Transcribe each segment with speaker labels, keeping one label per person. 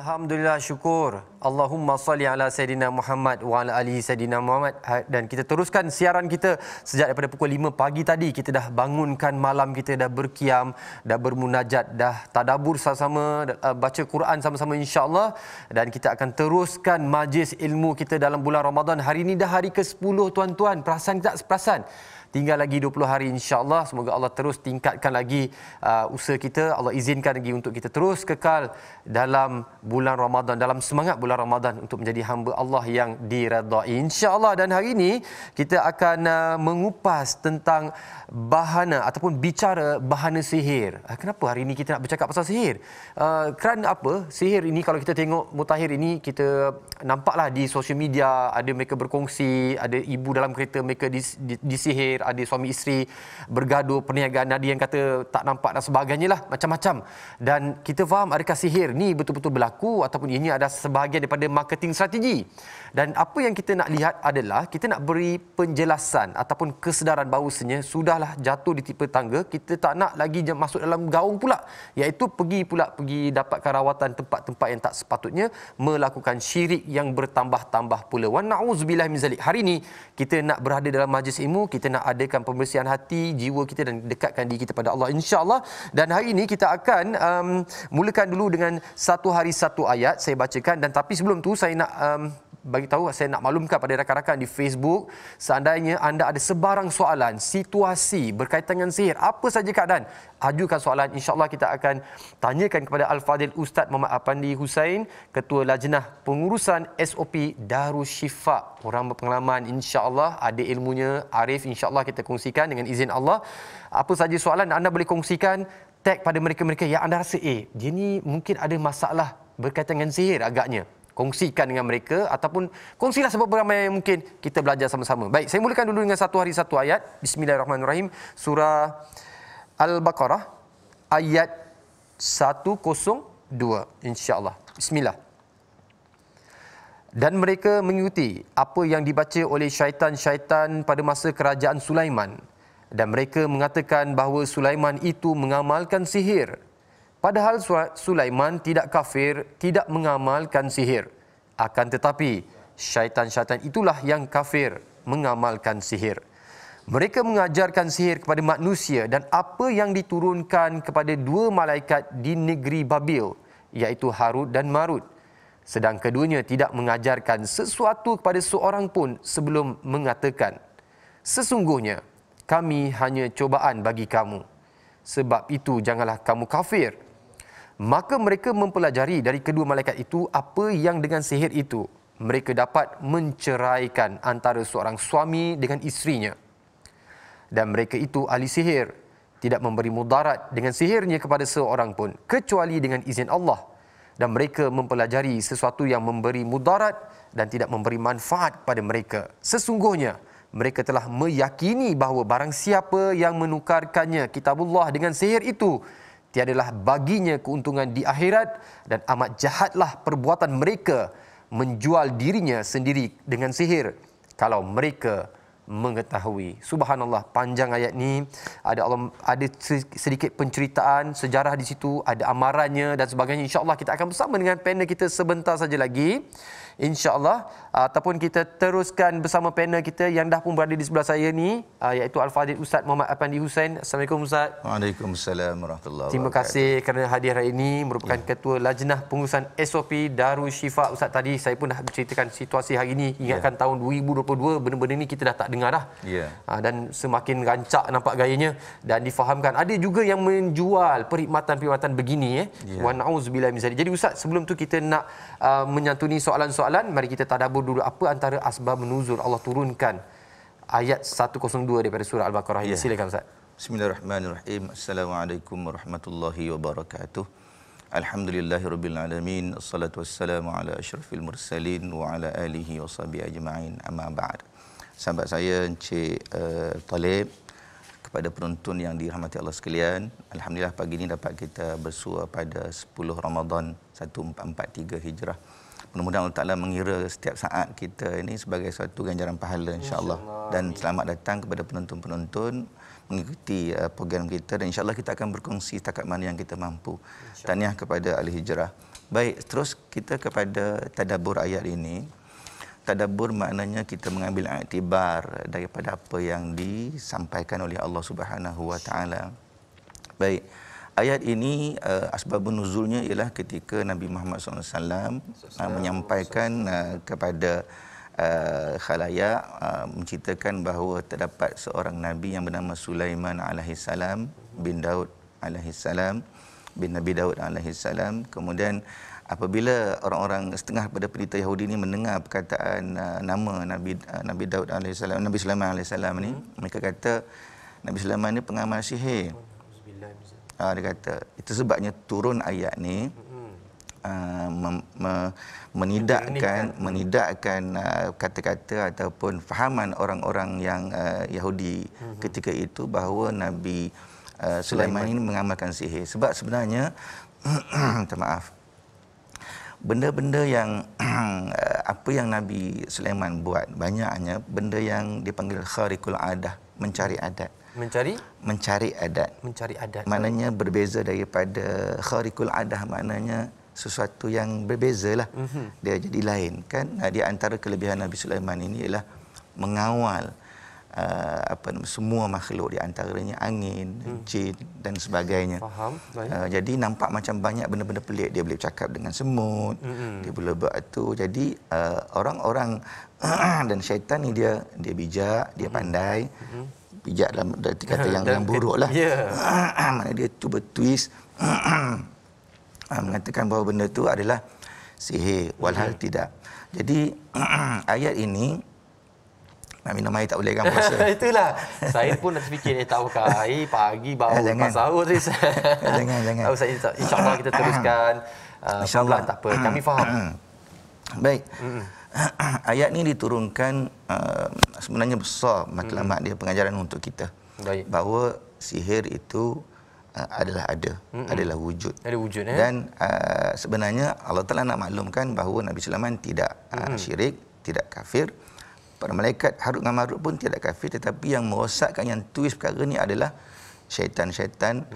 Speaker 1: Alhamdulillah syukur. Allahumma salli ala Sayyidina Muhammad wa ala alihi Sayyidina Muhammad. Ha, dan kita teruskan siaran kita sejak daripada pukul 5 pagi tadi. Kita dah bangunkan malam kita, dah berkiam, dah bermunajat, dah tadabur sama-sama, uh, baca Quran sama-sama insyaAllah. Dan kita akan teruskan majlis ilmu kita dalam bulan Ramadan. Hari ini dah hari ke-10 tuan-tuan. Perasan tak perasan? tinggal lagi 20 hari insyaallah semoga Allah terus tingkatkan lagi uh, usaha kita Allah izinkan lagi untuk kita terus kekal dalam bulan Ramadan dalam semangat bulan Ramadan untuk menjadi hamba Allah yang diredai insyaallah dan hari ini kita akan uh, mengupas tentang bahana ataupun bicara bahana sihir uh, kenapa hari ini kita nak bercakap pasal sihir uh, kerana apa sihir ini kalau kita tengok mutahir ini kita nampaklah di sosial media ada mereka berkongsi ada ibu dalam kereta mereka dis, dis, disihir berkahwin, ada suami isteri bergaduh perniagaan, ada yang kata tak nampak dan sebagainya lah, macam-macam. Dan kita faham adakah sihir ni betul-betul berlaku ataupun ini ada sebahagian daripada marketing strategi. Dan apa yang kita nak lihat adalah kita nak beri penjelasan ataupun kesedaran bahawasanya sudahlah jatuh di tipe tangga, kita tak nak lagi masuk dalam gaung pula. Iaitu pergi pula pergi dapatkan rawatan tempat-tempat yang tak sepatutnya melakukan syirik yang bertambah-tambah pula. Wa na'uzubillah min zalik. Hari ini kita nak berada dalam majlis ilmu, kita nak adakan pembersihan hati, jiwa kita dan dekatkan diri kita pada Allah insya-Allah. Dan hari ini kita akan um, mulakan dulu dengan satu hari satu ayat saya bacakan dan tapi sebelum tu saya nak um, bagi tahu saya nak maklumkan pada rakan-rakan di Facebook seandainya anda ada sebarang soalan situasi berkaitan dengan sihir apa saja keadaan ajukan soalan insyaallah kita akan tanyakan kepada Al-Fadil Ustaz Muhammad Apandi Husain ketua lajnah pengurusan SOP Darus Syifa orang berpengalaman insyaallah ada ilmunya arif insyaallah kita kongsikan dengan izin Allah apa saja soalan anda boleh kongsikan tag pada mereka-mereka yang anda rasa eh dia ni mungkin ada masalah berkaitan dengan sihir agaknya kongsikan dengan mereka ataupun kongsilah sebab ramai yang mungkin kita belajar sama-sama. Baik, saya mulakan dulu dengan satu hari satu ayat. Bismillahirrahmanirrahim. Surah Al-Baqarah ayat 102. Insya-Allah. Bismillah. Dan mereka mengikuti apa yang dibaca oleh syaitan-syaitan pada masa kerajaan Sulaiman. Dan mereka mengatakan bahawa Sulaiman itu mengamalkan sihir. Padahal Sulaiman tidak kafir, tidak mengamalkan sihir. Akan tetapi, syaitan-syaitan itulah yang kafir mengamalkan sihir. Mereka mengajarkan sihir kepada manusia dan apa yang diturunkan kepada dua malaikat di negeri Babil, iaitu Harut dan Marut. Sedang keduanya tidak mengajarkan sesuatu kepada seorang pun sebelum mengatakan, Sesungguhnya, kami hanya cobaan bagi kamu. Sebab itu janganlah kamu kafir Maka mereka mempelajari dari kedua malaikat itu apa yang dengan sihir itu mereka dapat menceraikan antara seorang suami dengan istrinya. Dan mereka itu ahli sihir tidak memberi mudarat dengan sihirnya kepada seorang pun kecuali dengan izin Allah. Dan mereka mempelajari sesuatu yang memberi mudarat dan tidak memberi manfaat kepada mereka. Sesungguhnya mereka telah meyakini bahawa barang siapa yang menukarkannya kitabullah dengan sihir itu tiadalah baginya keuntungan di akhirat dan amat jahatlah perbuatan mereka menjual dirinya sendiri dengan sihir kalau mereka mengetahui. Subhanallah panjang ayat ni ada Allah, ada sedikit penceritaan sejarah di situ ada amarannya dan sebagainya insyaallah kita akan bersama dengan panel kita sebentar saja lagi insyaAllah ataupun kita teruskan bersama panel kita yang dah pun berada di sebelah saya ni ah, iaitu Al-Fadid Ustaz Muhammad Apandi Hussein Assalamualaikum Ustaz
Speaker 2: Waalaikumsalam Warahmatullahi Terima kasih
Speaker 1: kerana hadir hari ini merupakan ya. Ketua Lajnah Pengurusan SOP Darul Syifa Ustaz tadi saya pun dah ceritakan situasi hari ini ingatkan ya. tahun 2022 benda-benda ni kita dah tak dengar dah ya. Ah, dan semakin rancak nampak gayanya dan difahamkan ada juga yang menjual perkhidmatan-perkhidmatan begini eh. ya. Wa'na'uzubillah Jadi Ustaz sebelum tu kita nak uh, menyantuni soalan-soalan soalan, mari kita tadabur dulu apa antara asbab nuzul Allah turunkan ayat 102 daripada surah Al-Baqarah. Ya. Silakan
Speaker 2: Ustaz. Bismillahirrahmanirrahim. Assalamualaikum warahmatullahi wabarakatuh. Alhamdulillahirrabbilalamin. Assalatu wassalamu ala ashrafil mursalin wa ala alihi wa sahbihi ajma'in. Amma ba'd. Sahabat saya Encik uh, Talib kepada penonton yang dirahmati Allah sekalian. Alhamdulillah pagi ini dapat kita bersua pada 10 Ramadan 1443 Hijrah mudah-mudahan Allah Ta'ala mengira setiap saat kita ini sebagai suatu ganjaran pahala insyaAllah. Insya dan selamat datang kepada penonton-penonton mengikuti uh, program kita dan insyaAllah kita akan berkongsi setakat mana yang kita mampu. Tahniah kepada Ahli Hijrah. Baik, terus kita kepada tadabur ayat ini. Tadabur maknanya kita mengambil aktibar daripada apa yang disampaikan oleh Allah Subhanahu Wa Taala. Baik ayat ini uh, asbab nuzulnya ialah ketika Nabi Muhammad SAW uh, eh, menyampaikan uh, kepada uh, khalayak uh, menceritakan bahawa terdapat seorang nabi yang bernama Sulaiman alaihi bin Daud alaihi bin Nabi Daud alaihi kemudian apabila orang-orang setengah pada pelita Yahudi ini mendengar perkataan uh, nama Nabi uh, Nabi Daud alaihi Nabi Sulaiman alaihi ini, hmm. mereka kata Nabi Sulaiman ini pengamal sihir. Ha, dia kata, itu sebabnya turun ayat ni uh, mem, me, menidakkan menidakkan uh, kata-kata ataupun fahaman orang-orang yang uh, Yahudi mm-hmm. ketika itu bahawa Nabi uh, Sulaiman ini mengamalkan sihir. Sebab sebenarnya, minta maaf, benda-benda yang apa yang Nabi Sulaiman buat banyaknya benda yang dipanggil kharikul adah, mencari adat mencari mencari adat
Speaker 1: mencari adat maknanya
Speaker 2: hmm. berbeza daripada kharikul adah maknanya sesuatu yang berbezalah hmm. dia jadi lain kan nah, di antara kelebihan Nabi Sulaiman ini ialah mengawal uh, apa semua makhluk di antaranya angin hmm. jin dan sebagainya
Speaker 1: faham uh,
Speaker 2: jadi nampak macam banyak benda-benda pelik dia boleh cakap dengan semut hmm. dia boleh buat tu jadi uh, orang-orang dan syaitan ni dia dia bijak dia pandai hmm bijak dalam dari kata ha, yang, yang buruk lah. Yeah. Ya. dia cuba twist. Ha, mengatakan bahawa benda itu adalah sihir. Walhal okay. Ya. tidak. Jadi ayat ini nak minum air tak boleh kan puasa.
Speaker 1: Itulah. Saya pun nak fikir eh tak buka air pagi bau eh, jangan. sahur tadi. Eh, jangan jangan. Tahu saya insya-Allah kita teruskan. Uh, ah,
Speaker 2: InsyaAllah. Tak apa. Kami faham. Baik. Mm-mm. ayat ni diturunkan uh, sebenarnya besar matlamat hmm. dia pengajaran untuk kita. Baik. Bahawa sihir itu uh, adalah ada, hmm. adalah wujud. Ada wujud eh. Dan uh, sebenarnya Allah telah nak maklumkan bahawa Nabi Sulaiman tidak uh, hmm. syirik, tidak kafir. Para malaikat Harut dan Marut pun tidak kafir tetapi yang merosakkan yang twist perkara ni adalah syaitan-syaitan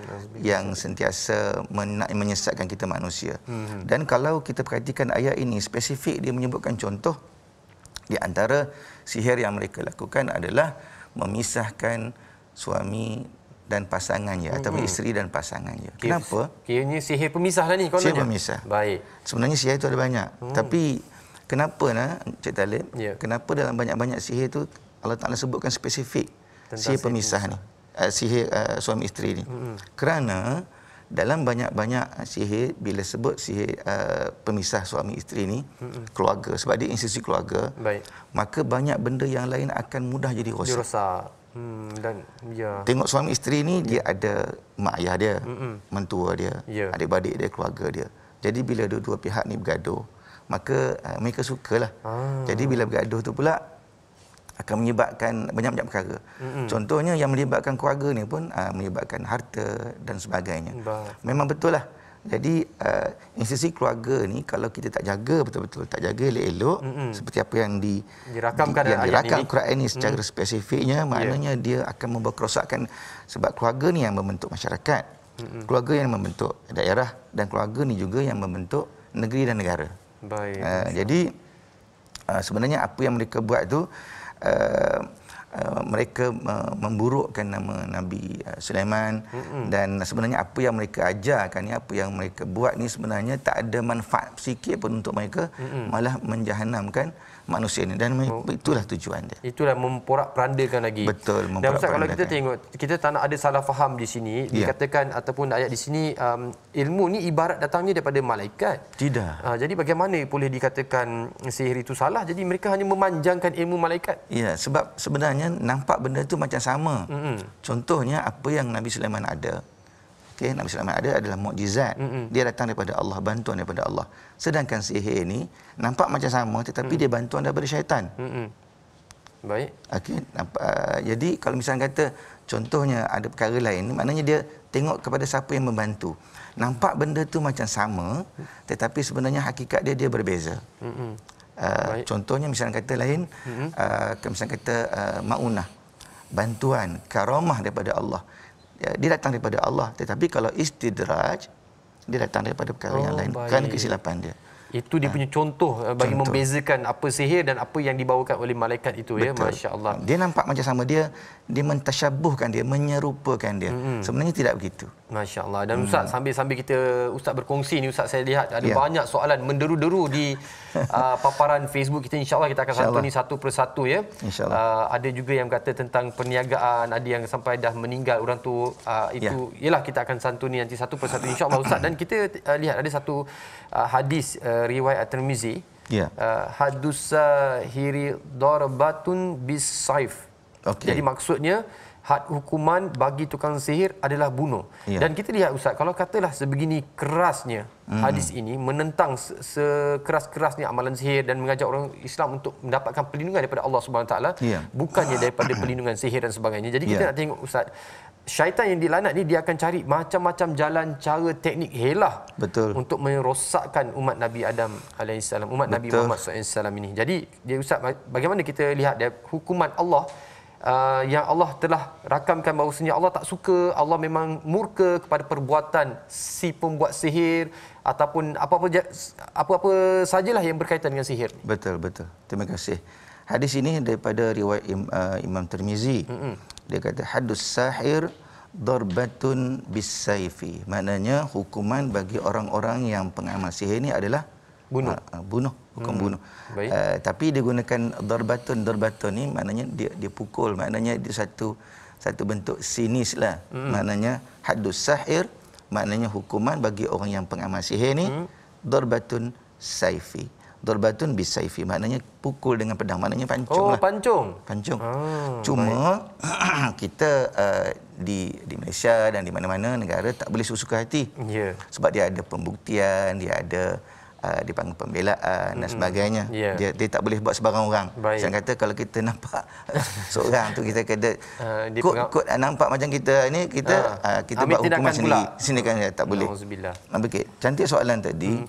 Speaker 2: yang sentiasa menyesatkan kita manusia. Hmm. Dan kalau kita perhatikan ayat ini spesifik dia menyebutkan contoh di antara sihir yang mereka lakukan adalah memisahkan suami dan pasangan ya hmm. atau mhm. isteri dan pasangan ya. Kenapa?
Speaker 1: Kiranya sihir pemisah lah ni kau Sihir pemisah.
Speaker 2: Baik. Sebenarnya sihir itu ada banyak. Hmm. Tapi kenapa nah Cik Talib? Yeah. Kenapa dalam banyak-banyak sihir itu Allah Taala sebutkan spesifik Tentang sihir pemisah ni? Pemisah uh, sihir uh, suami isteri ni. Hmm. Kerana dalam banyak-banyak sihir bila sebut sihir uh, pemisah suami isteri ni mm keluarga sebab dia institusi keluarga baik maka banyak benda yang lain akan mudah jadi rosak dia
Speaker 1: rosak hmm dan ya tengok suami
Speaker 2: isteri ni ya. dia ada mak ayah dia Mm-mm. mentua dia ya. adik-beradik dia keluarga dia jadi bila dua-dua pihak ni bergaduh maka uh, mereka sukalah ah. jadi bila bergaduh tu pula akan menyebabkan banyak-banyak perkara. Mm-hmm. Contohnya yang melibatkan keluarga ni pun uh, melibatkan harta dan sebagainya. Ba- Memang betul lah. Jadi uh, institusi keluarga ni kalau kita tak jaga betul-betul, tak jaga elok-elok mm-hmm. seperti apa yang di dirakamkan di, yang dirakam ini. Quran ini secara mm-hmm. spesifiknya ya. maknanya yeah. dia akan membawa kerosakan sebab keluarga ni yang membentuk masyarakat. Mm-hmm. Keluarga yang membentuk daerah dan keluarga ni juga yang membentuk negeri dan negara.
Speaker 1: Baik. Uh,
Speaker 2: jadi uh, sebenarnya apa yang mereka buat tu Uh, uh, mereka memburukkan nama Nabi uh, Sulaiman mm-hmm. dan sebenarnya apa yang mereka ajarkan ni apa yang mereka buat ni sebenarnya tak ada manfaat sikit pun untuk mereka mm-hmm. malah menjahanamkan manusia ini dan oh. itulah tujuan dia.
Speaker 1: Itulah memporak-perandakan lagi. Betul, memporak-perandakan. Dan Ustaz, kalau kita tengok kita tak nak ada salah faham di sini, ya. dikatakan ataupun ayat di sini um, ilmu ni ibarat datangnya daripada malaikat. Tidak. Uh, jadi bagaimana boleh
Speaker 2: dikatakan sihir itu salah?
Speaker 1: Jadi mereka hanya memanjangkan ilmu malaikat.
Speaker 2: Ya, sebab sebenarnya nampak benda itu macam sama. Mm-hmm. Contohnya apa yang Nabi Sulaiman ada, Okay, Nabi SAW ada adalah mukjizat. Dia datang daripada Allah, bantuan daripada Allah. Sedangkan sihir ini nampak macam sama tetapi Mm-mm. dia bantuan daripada syaitan. Mm-mm. Baik. Okay, nampak, uh, jadi kalau misalnya kata contohnya ada perkara lain, maknanya dia tengok kepada siapa yang membantu. Nampak benda tu macam sama tetapi sebenarnya hakikat dia dia berbeza. Uh, contohnya misalnya kata lain, uh, misalnya kata uh, maunah. Bantuan, karamah daripada Allah ya, dia datang daripada Allah tetapi kalau istidraj dia datang daripada perkara oh, yang lain baik. bukan kesilapan dia
Speaker 1: itu dia punya contoh eh, bagi contoh. membezakan apa sihir dan apa yang dibawakan oleh malaikat itu ya. Betul. ya masya-Allah.
Speaker 2: Dia nampak macam sama dia dia mentasyabuhkan dia menyerupakan dia. Mm-hmm. Sebenarnya tidak begitu.
Speaker 1: Masya-Allah. Dan mm. ustaz sambil-sambil kita ustaz berkongsi ni ustaz saya lihat ada ya. banyak soalan menderu-deru di uh, paparan Facebook kita insya-Allah kita akan santuni satu persatu ya. Insya-Allah. Uh, ada juga yang kata tentang perniagaan ada yang sampai dah meninggal orang tu uh, itu ya. ialah kita akan santuni nanti satu persatu insya-Allah ustaz dan kita uh, lihat ada satu uh, hadis uh, riwayat At-Tirmizi yeah. uh, hadus hiri darbatun bis saif okay. jadi maksudnya had hukuman bagi tukang sihir adalah bunuh yeah. dan kita lihat ustaz kalau katalah sebegini kerasnya mm. hadis ini menentang sekeras-kerasnya amalan sihir dan mengajak orang Islam untuk mendapatkan perlindungan daripada Allah Subhanahu taala ya. bukannya daripada perlindungan sihir dan sebagainya jadi kita ya. nak tengok ustaz syaitan yang dilanat ni dia akan cari macam-macam jalan cara teknik helah betul untuk merosakkan umat Nabi Adam alaihissalam umat betul. Nabi Muhammad sallallahu ini jadi dia ustaz bagaimana kita lihat dia hukuman Allah uh, yang Allah telah rakamkan bahawa bahawasanya Allah tak suka Allah memang murka kepada perbuatan si pembuat sihir ataupun apa-apa apa-apa sajalah yang
Speaker 2: berkaitan dengan sihir betul betul terima kasih Hadis ini daripada riwayat uh, Imam Tirmizi. Mm-hmm. Dia kata hadus sahir darbatun bisaifi. Maknanya hukuman bagi orang-orang yang pengamal sihir ini adalah bunuh. Uh, bunuh, hukum mm bunuh. Uh, tapi dia gunakan darbatun darbatun ni maknanya dia dia pukul. Maknanya dia satu satu bentuk sinis lah. Mm-hmm. Maknanya hadus sahir maknanya hukuman bagi orang yang pengamal sihir ni mm darbatun saifi. Dorbatun bisaifi maknanya pukul dengan pedang maknanya pancung oh, lah. Oh pancung. Pancung. Ah, Cuma kita uh, di di Malaysia dan di mana-mana negara tak boleh suka hati. Yeah. Sebab dia ada pembuktian, dia ada uh, eh, dipanggil pembelaan mm-hmm. dan sebagainya. Yeah. Dia dia tak boleh buat sebarang orang. Saya kata kalau kita nampak seorang tu kita kena uh, kot, nampak macam kita ni kita uh, uh, kita buat hukuman sendiri. Sini kan tak boleh. Alhamdulillah. Okay. cantik soalan tadi. Mm.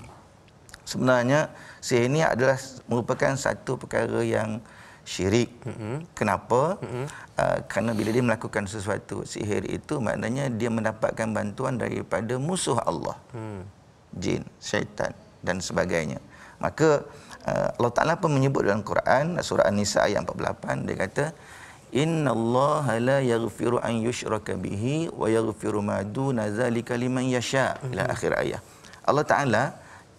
Speaker 2: Sebenarnya sihir ini adalah merupakan satu perkara yang syirik. Mm-hmm. Kenapa? Mm-hmm. Uh, kerana bila dia melakukan sesuatu sihir itu maknanya dia mendapatkan bantuan daripada musuh Allah. Mm. Jin, syaitan dan sebagainya. Maka uh, Allah Taala pun menyebut dalam Quran surah An-Nisa ayat 48 dia kata Inna Allah la yaghfiru an yushraka bihi wa yaghfiru ma duna zalika liman yasha ila mm-hmm. akhir ayat. Allah Taala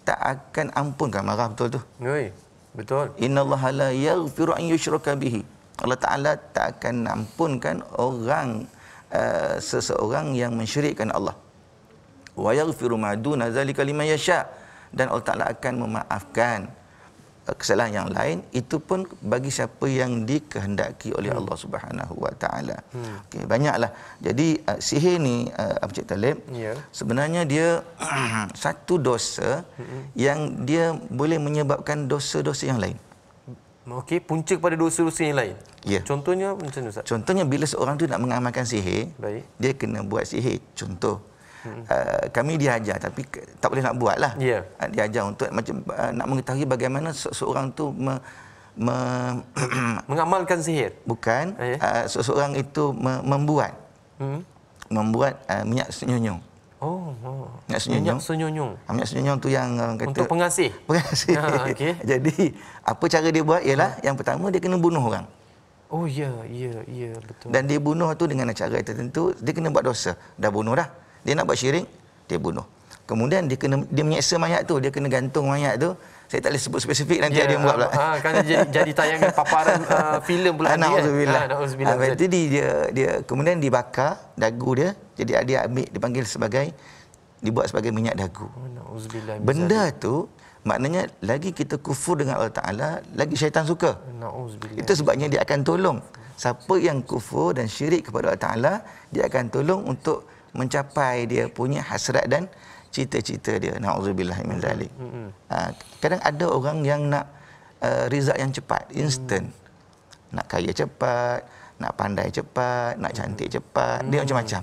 Speaker 2: tak akan ampunkan marah betul tu. Ui, betul. Inna la yaghfiru an yushraka bihi. Allah Taala tak akan ampunkan orang uh, seseorang yang mensyirikkan Allah. Wa yaghfiru ma duna zalika liman yasha. Dan Allah Taala akan memaafkan Eh, kesalahan yang lain itu pun bagi siapa yang dikehendaki oleh hmm. Allah Subhanahu Wa Taala. Hmm. Okey banyaklah. Jadi uh, sihir ni uh, eh, Abang Cik Talib yeah. sebenarnya dia satu dosa hmm. yang dia boleh menyebabkan dosa-dosa yang lain. Okey punca kepada dosa-dosa yang lain. Yeah. Contohnya macam mana Contohnya bila seorang tu nak mengamalkan sihir, Baik. dia kena buat sihir contoh uh, kami diajar tapi tak boleh nak buat lah. Yeah. Ya. Uh, diajar untuk macam uh, nak mengetahui bagaimana seorang tu me, me, mengamalkan sihir. Bukan. Uh, eh. yeah. uh, seorang itu me, membuat hmm. membuat uh, minyak senyunyung. Oh, oh. Minyak senyum. Minyak senyum. Ah, minyak senyum tu yang orang kata untuk pengasih. Pengasih. Ha, ah, okay. Jadi, apa cara dia buat ialah ha. yang pertama dia kena bunuh orang.
Speaker 1: Oh ya, ya,
Speaker 2: ya, betul. Dan dia bunuh tu dengan cara tertentu, dia kena buat dosa. Dah bunuh dah dia nak buat syirik dia bunuh kemudian dia kena dia menyeksa mayat tu dia kena gantung mayat tu saya tak boleh sebut spesifik nanti yeah, dia buat pula ha, kan jadi, jadi tayangan paparan uh, filem pula nah, nanti kan ha, nah, ha, dia, dia kemudian dibakar dagu dia jadi dia ambil dipanggil sebagai dibuat sebagai minyak dagu
Speaker 1: oh, benda
Speaker 2: tu maknanya lagi kita kufur dengan Allah Ta'ala lagi syaitan suka itu sebabnya dia akan tolong siapa yang kufur dan syirik kepada Allah Ta'ala dia akan tolong untuk mencapai dia punya hasrat dan cita-cita dia naudzubillah min zalik hmm, hmm. ha, kadang ada orang yang nak uh, result yang cepat instant hmm. nak kaya cepat nak pandai cepat nak cantik cepat dia macam-macam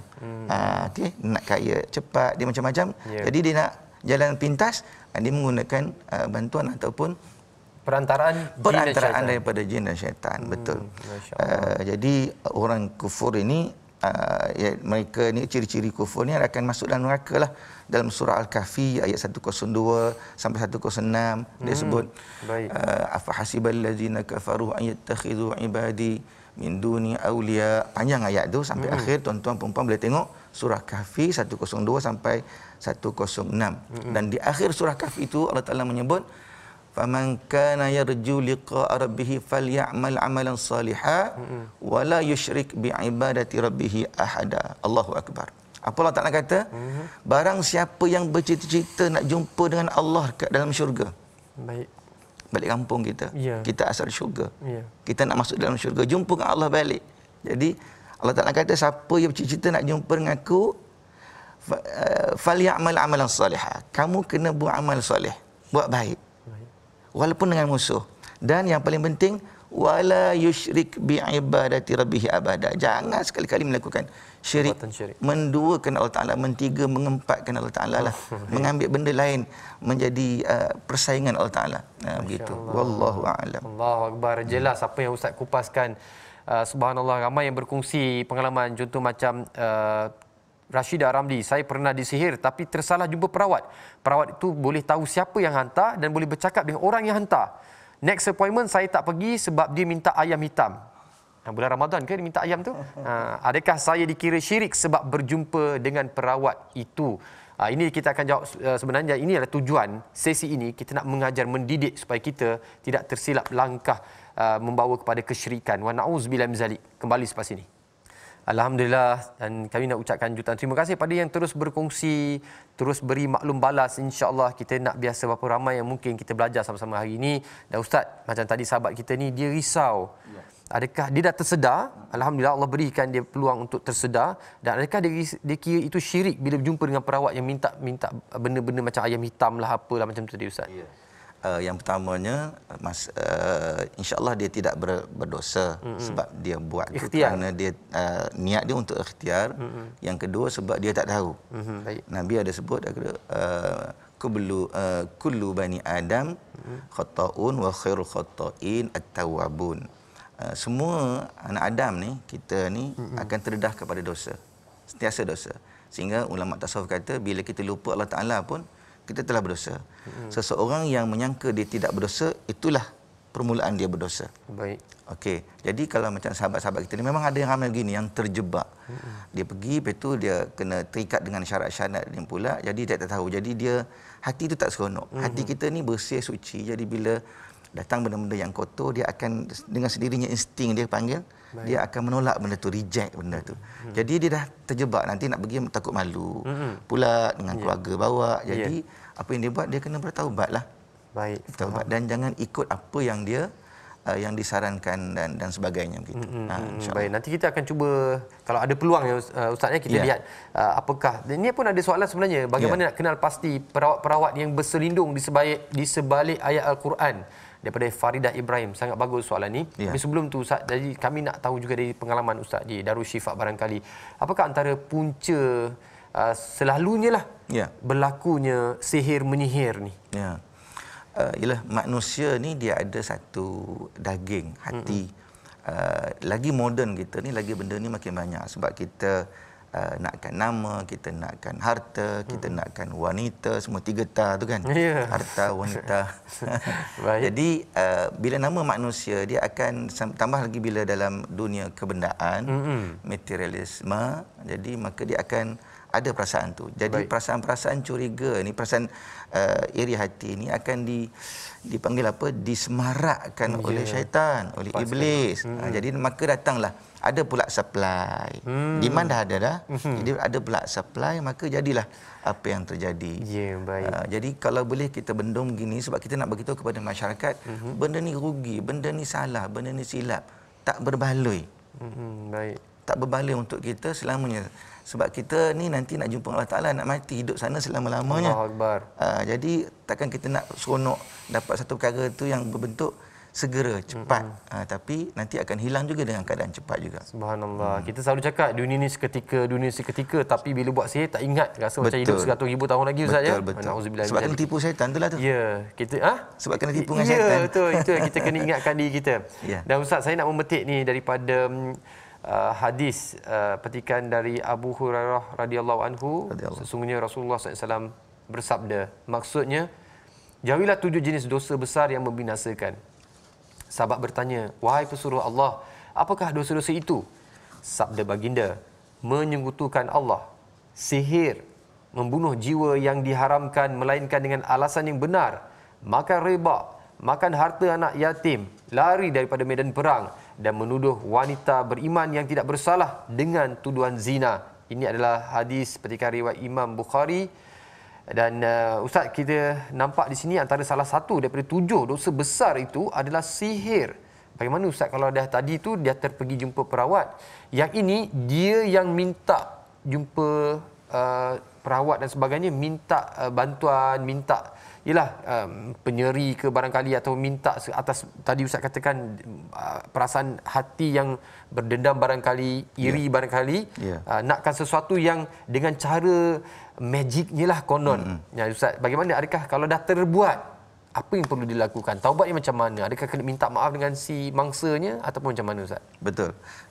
Speaker 2: ha, okey nak kaya cepat dia macam-macam yeah. jadi dia nak jalan pintas ha, dia menggunakan uh, bantuan ataupun perantaraan perantaraan daripada jin dan syaitan hmm, betul uh, jadi orang kufur ini uh, ya, mereka ni ciri-ciri kufur ni akan masuk dalam neraka lah dalam surah al-kahfi ayat 102 sampai 106 hmm. dia sebut ah, afa hasibal ladzina kafaru an yattakhidhu ibadi min duni awliya panjang ayat tu sampai hmm. akhir tuan-tuan puan boleh tengok surah kahfi 102 sampai 106 hmm, hmm. dan di akhir surah kahfi itu Allah Taala menyebut faman kana yarju liqa'a rabbih faly'amal 'amalan salihah wa la yushrik bi'ibadati rabbih ahada Allahu akbar apalah tak nak kata mm-hmm. barang siapa yang bercita-cita nak jumpa dengan Allah kat dalam syurga baik balik kampung kita yeah. kita asal syurga yeah. kita nak masuk dalam syurga jumpa dengan Allah balik jadi Allah Taala kata siapa yang bercita-cita nak jumpa dengan aku eh, faly'amal 'amalan salihah kamu kena buat amal soleh buat baik walaupun dengan musuh dan yang paling penting wala yushrik bi ibadati rabbih abada jangan sekali-kali melakukan syirik, syirik. menduakan Allah Taala mentiga mengempatkan Allah Taala lah oh, mengambil benda lain menjadi uh, persaingan Allah Taala Nah, begitu Allah. wallahu a'lam
Speaker 1: Allahu akbar jelas apa yang ustaz kupaskan Uh, subhanallah ramai yang berkongsi pengalaman contoh macam uh, Rashida Ramli, saya pernah disihir tapi tersalah jumpa perawat. Perawat itu boleh tahu siapa yang hantar dan boleh bercakap dengan orang yang hantar. Next appointment saya tak pergi sebab dia minta ayam hitam. Bulan Ramadan ke dia minta ayam tu? Ha, adakah saya dikira syirik sebab berjumpa dengan perawat itu? Ha, ini kita akan jawab eh, sebenarnya. Ini adalah tujuan sesi ini. Kita nak mengajar, mendidik supaya kita tidak tersilap langkah eh, membawa kepada kesyirikan. Wa na'uz bila mizalik. Kembali selepas ini. Alhamdulillah dan kami nak ucapkan jutaan terima kasih pada yang terus berkongsi, terus beri maklum balas insya-Allah kita nak biasa berapa ramai yang mungkin kita belajar sama-sama hari ini. Dan ustaz, macam tadi sahabat kita ni dia risau. Adakah dia dah tersedar? Alhamdulillah Allah berikan dia peluang untuk tersedar dan adakah dia, dia kira itu syirik bila berjumpa dengan perawat yang minta minta benda-benda macam ayam hitam lah apalah macam tu tadi ustaz? Yeah
Speaker 2: uh, yang pertamanya eh, mas uh, insyaallah dia tidak ber, berdosa mm-hmm. sebab dia buat ikhtiar. kerana dia uh, niat dia untuk ikhtiar mm-hmm. yang kedua sebab dia tak tahu mm-hmm. nabi ada sebut ada uh, kullu uh, kullu bani adam mm-hmm. khata'un wa khairul khata'in at-tawwabun uh, semua anak adam ni kita ni mm-hmm. akan terdedah kepada dosa sentiasa dosa sehingga ulama tasawuf kata bila kita lupa Allah Taala pun kita telah berdosa. Seseorang yang menyangka dia tidak berdosa, itulah permulaan dia berdosa. Baik. Okey. Jadi kalau macam sahabat-sahabat kita ni memang ada yang ramai begini yang terjebak. Dia pergi lepas tu dia kena terikat dengan syarat-syarat dia pula. Jadi dia tak tahu. Jadi dia hati tu tak seronok. Hati hmm. kita ni bersih suci. Jadi bila datang benda-benda yang kotor dia akan dengan sendirinya insting dia panggil Baik. dia akan menolak benda tu reject benda tu hmm. jadi dia dah terjebak nanti nak pergi takut malu hmm. pula dengan yeah. keluarga bawa ya. jadi yeah. apa yang dia buat dia kena bertaubat lah baik bertaubat dan jangan ikut apa yang dia Uh, yang disarankan dan dan sebagainya begitu. Mm-hmm. Ha, Baik, nanti kita akan cuba kalau
Speaker 1: ada peluang ya uh, ustaz ya kita yeah. lihat
Speaker 2: uh, apakah ini pun ada soalan sebenarnya
Speaker 1: bagaimana yeah. nak kenal pasti perawat-perawat yang berselindung di sebalik di sebalik ayat al-Quran daripada Faridah Ibrahim sangat bagus soalan ini. ya. tapi sebelum tu jadi kami nak tahu juga dari pengalaman ustaz di Darul Syifa barangkali apakah antara punca uh, selalunya lah ya. berlakunya sihir menyihir ni
Speaker 2: ya uh, ialah manusia ni dia ada satu daging hati mm-hmm. uh, lagi moden kita ni lagi benda ni makin banyak sebab kita uh, nakkan nama, kita nakkan harta, kita hmm. nakkan wanita, semua tiga ta tu kan. Yeah. Harta, wanita. Jadi uh, bila nama manusia dia akan tambah lagi bila dalam dunia kebendaan, mm-hmm. materialisme. Jadi maka dia akan ada perasaan tu. Jadi perasaan-perasaan curiga ni, perasaan uh, iri hati ni akan di dipanggil apa? Disemarakkan yeah. Hmm, oleh ya. syaitan, oleh Pasal. iblis. Hmm. Ha, jadi maka datanglah ada pula supply. Hmm. mana dah ada dah. Hmm. Jadi ada pula supply, maka jadilah apa yang terjadi. yeah, baik. Uh, jadi kalau boleh kita bendung gini sebab kita nak beritahu kepada masyarakat, hmm benda ni rugi, benda ni salah, benda ni silap, tak berbaloi. hmm baik. Tak berbaloi untuk kita selamanya sebab kita ni nanti nak jumpa Allah Taala nak mati hidup sana selama-lamanya. Allahuakbar. Ah ha, jadi takkan kita nak seronok dapat satu perkara tu yang berbentuk segera cepat mm-hmm. ha, tapi nanti akan hilang juga dengan keadaan cepat juga subhanallah hmm.
Speaker 1: kita selalu cakap dunia ni seketika dunia ni seketika tapi bila buat sihir tak ingat rasa betul. macam hidup 100,000 tahun lagi ustaz ya nauzubillah sebab kena
Speaker 2: tipu syaitan itulah
Speaker 1: tu ya kita ha?
Speaker 2: sebab kena tipu dengan ya, syaitan
Speaker 1: betul itu kita kena ingatkan diri kita ya. dan ustaz saya nak memetik ni daripada mm, uh, hadis uh, petikan dari Abu Hurairah radhiyallahu anhu sesungguhnya Rasulullah SAW bersabda maksudnya jauhilah tujuh jenis dosa besar yang membinasakan sahabat bertanya wahai pesuruh Allah apakah dosa-dosa itu sabda baginda menyengutukan Allah sihir membunuh jiwa yang diharamkan melainkan dengan alasan yang benar makan riba makan harta anak yatim lari daripada medan perang dan menuduh wanita beriman yang tidak bersalah dengan tuduhan zina. Ini adalah hadis petikan riwayat Imam Bukhari dan uh, ustaz kita nampak di sini antara salah satu daripada tujuh dosa besar itu adalah sihir. Bagaimana ustaz kalau dah tadi itu dia terpergi jumpa perawat, yang ini dia yang minta jumpa uh, perawat dan sebagainya minta uh, bantuan, minta ialah um, penyeri ke barangkali atau minta atas tadi ustaz katakan uh, perasaan hati yang berdendam barangkali iri yeah. barangkali yeah. Uh, nakkan sesuatu yang dengan cara magicnya lah konon mm-hmm. ya ustaz bagaimana adakah kalau dah terbuat apa yang perlu dilakukan? Taubat yang macam mana? Adakah kena minta maaf dengan si mangsanya ataupun macam mana Ustaz?
Speaker 2: Betul.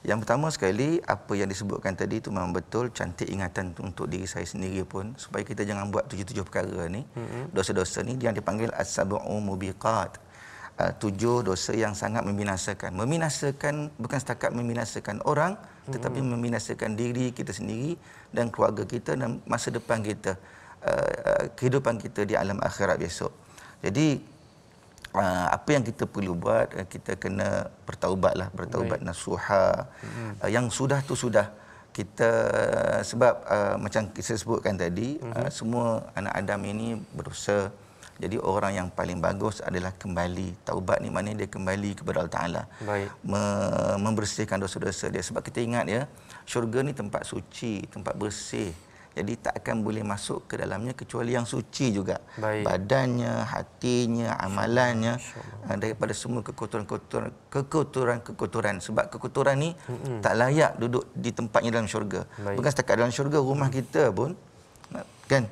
Speaker 2: Yang pertama sekali, apa yang disebutkan tadi itu memang betul. Cantik ingatan untuk diri saya sendiri pun. Supaya kita jangan buat tujuh-tujuh perkara ni. Mm-hmm. Dosa-dosa ni yang dipanggil as-sabu'u mubiqat. Uh, tujuh dosa yang sangat membinasakan. Membinasakan bukan setakat membinasakan orang, tetapi mm-hmm. membinasakan diri kita sendiri dan keluarga kita dan masa depan kita. Uh, uh, kehidupan kita di alam akhirat besok. Jadi ah, apa yang kita perlu buat eh, kita kena bertaubat lah bertaubat Baik. nasuha hmm. Ah, yang sudah tu sudah kita sebab ah, macam saya sebutkan tadi hmm. semua anak Adam ini berdosa jadi orang yang paling bagus adalah kembali taubat ni mana dia kembali kepada Allah Taala membersihkan dosa-dosa dia sebab kita ingat ya syurga ni tempat suci tempat bersih jadi tak akan boleh masuk ke dalamnya kecuali yang suci juga. Baik. Badannya, hatinya, amalannya uh, daripada semua kekotoran-kekotoran kekotoran-kekotoran sebab kekotoran ni mm-hmm. tak layak duduk di tempatnya dalam syurga. Baik. Bukan setakat dalam syurga, rumah mm. kita pun kan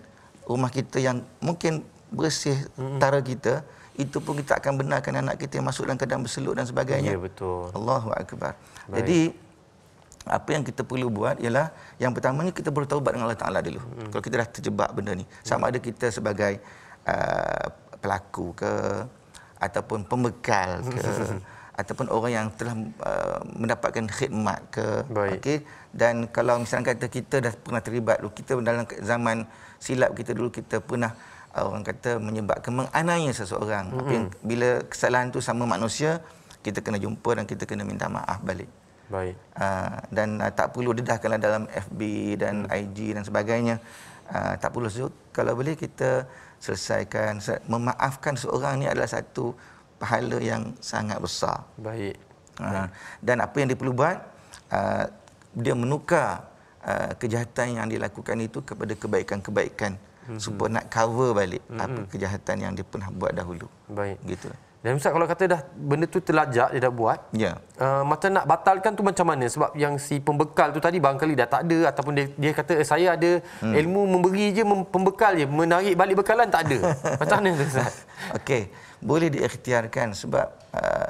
Speaker 2: rumah kita yang mungkin bersih mm-hmm. tara kita itu pun kita akan benarkan anak kita yang masuk dalam keadaan berseluk dan sebagainya. Ya betul. Allahuakbar. Jadi apa yang kita perlu buat ialah yang pertama ni kita bertaubat dengan Allah Taala dulu. Hmm. Kalau kita dah terjebak benda ni, sama ada kita sebagai uh, pelaku ke ataupun pembekal ke ataupun orang yang telah uh, mendapatkan khidmat ke okey dan kalau misalnya kata kita dah pernah terlibat dulu kita dalam zaman silap kita dulu kita pernah uh, orang kata menyebabkan menganiaya seseorang mm-hmm. apa hmm. bila kesalahan tu sama manusia kita kena jumpa dan kita kena minta maaf balik Baik. Uh, dan uh, tak perlu dedahkanlah dalam FB dan hmm. IG dan sebagainya. Uh, tak perlu kalau boleh kita selesaikan memaafkan seorang ini adalah satu pahala yang sangat besar. Baik. Uh, dan apa yang dia perlu buat uh, dia menukar uh, kejahatan yang dilakukan itu kepada kebaikan-kebaikan hmm. supaya nak cover balik hmm. apa kejahatan yang dia pernah buat dahulu. Baik. Gitu. Dan Ustaz
Speaker 1: kalau kata dah benda tu terlajak dia dah buat. Ya. Yeah. Uh, macam nak batalkan tu macam mana sebab yang si pembekal tu tadi barangkali dah tak ada ataupun dia dia kata eh, saya ada hmm. ilmu memberi je mem- pembekal
Speaker 2: je menarik balik
Speaker 1: bekalan tak ada. macam mana Ustaz?
Speaker 2: Okey, boleh diikhtiarkan sebab eh,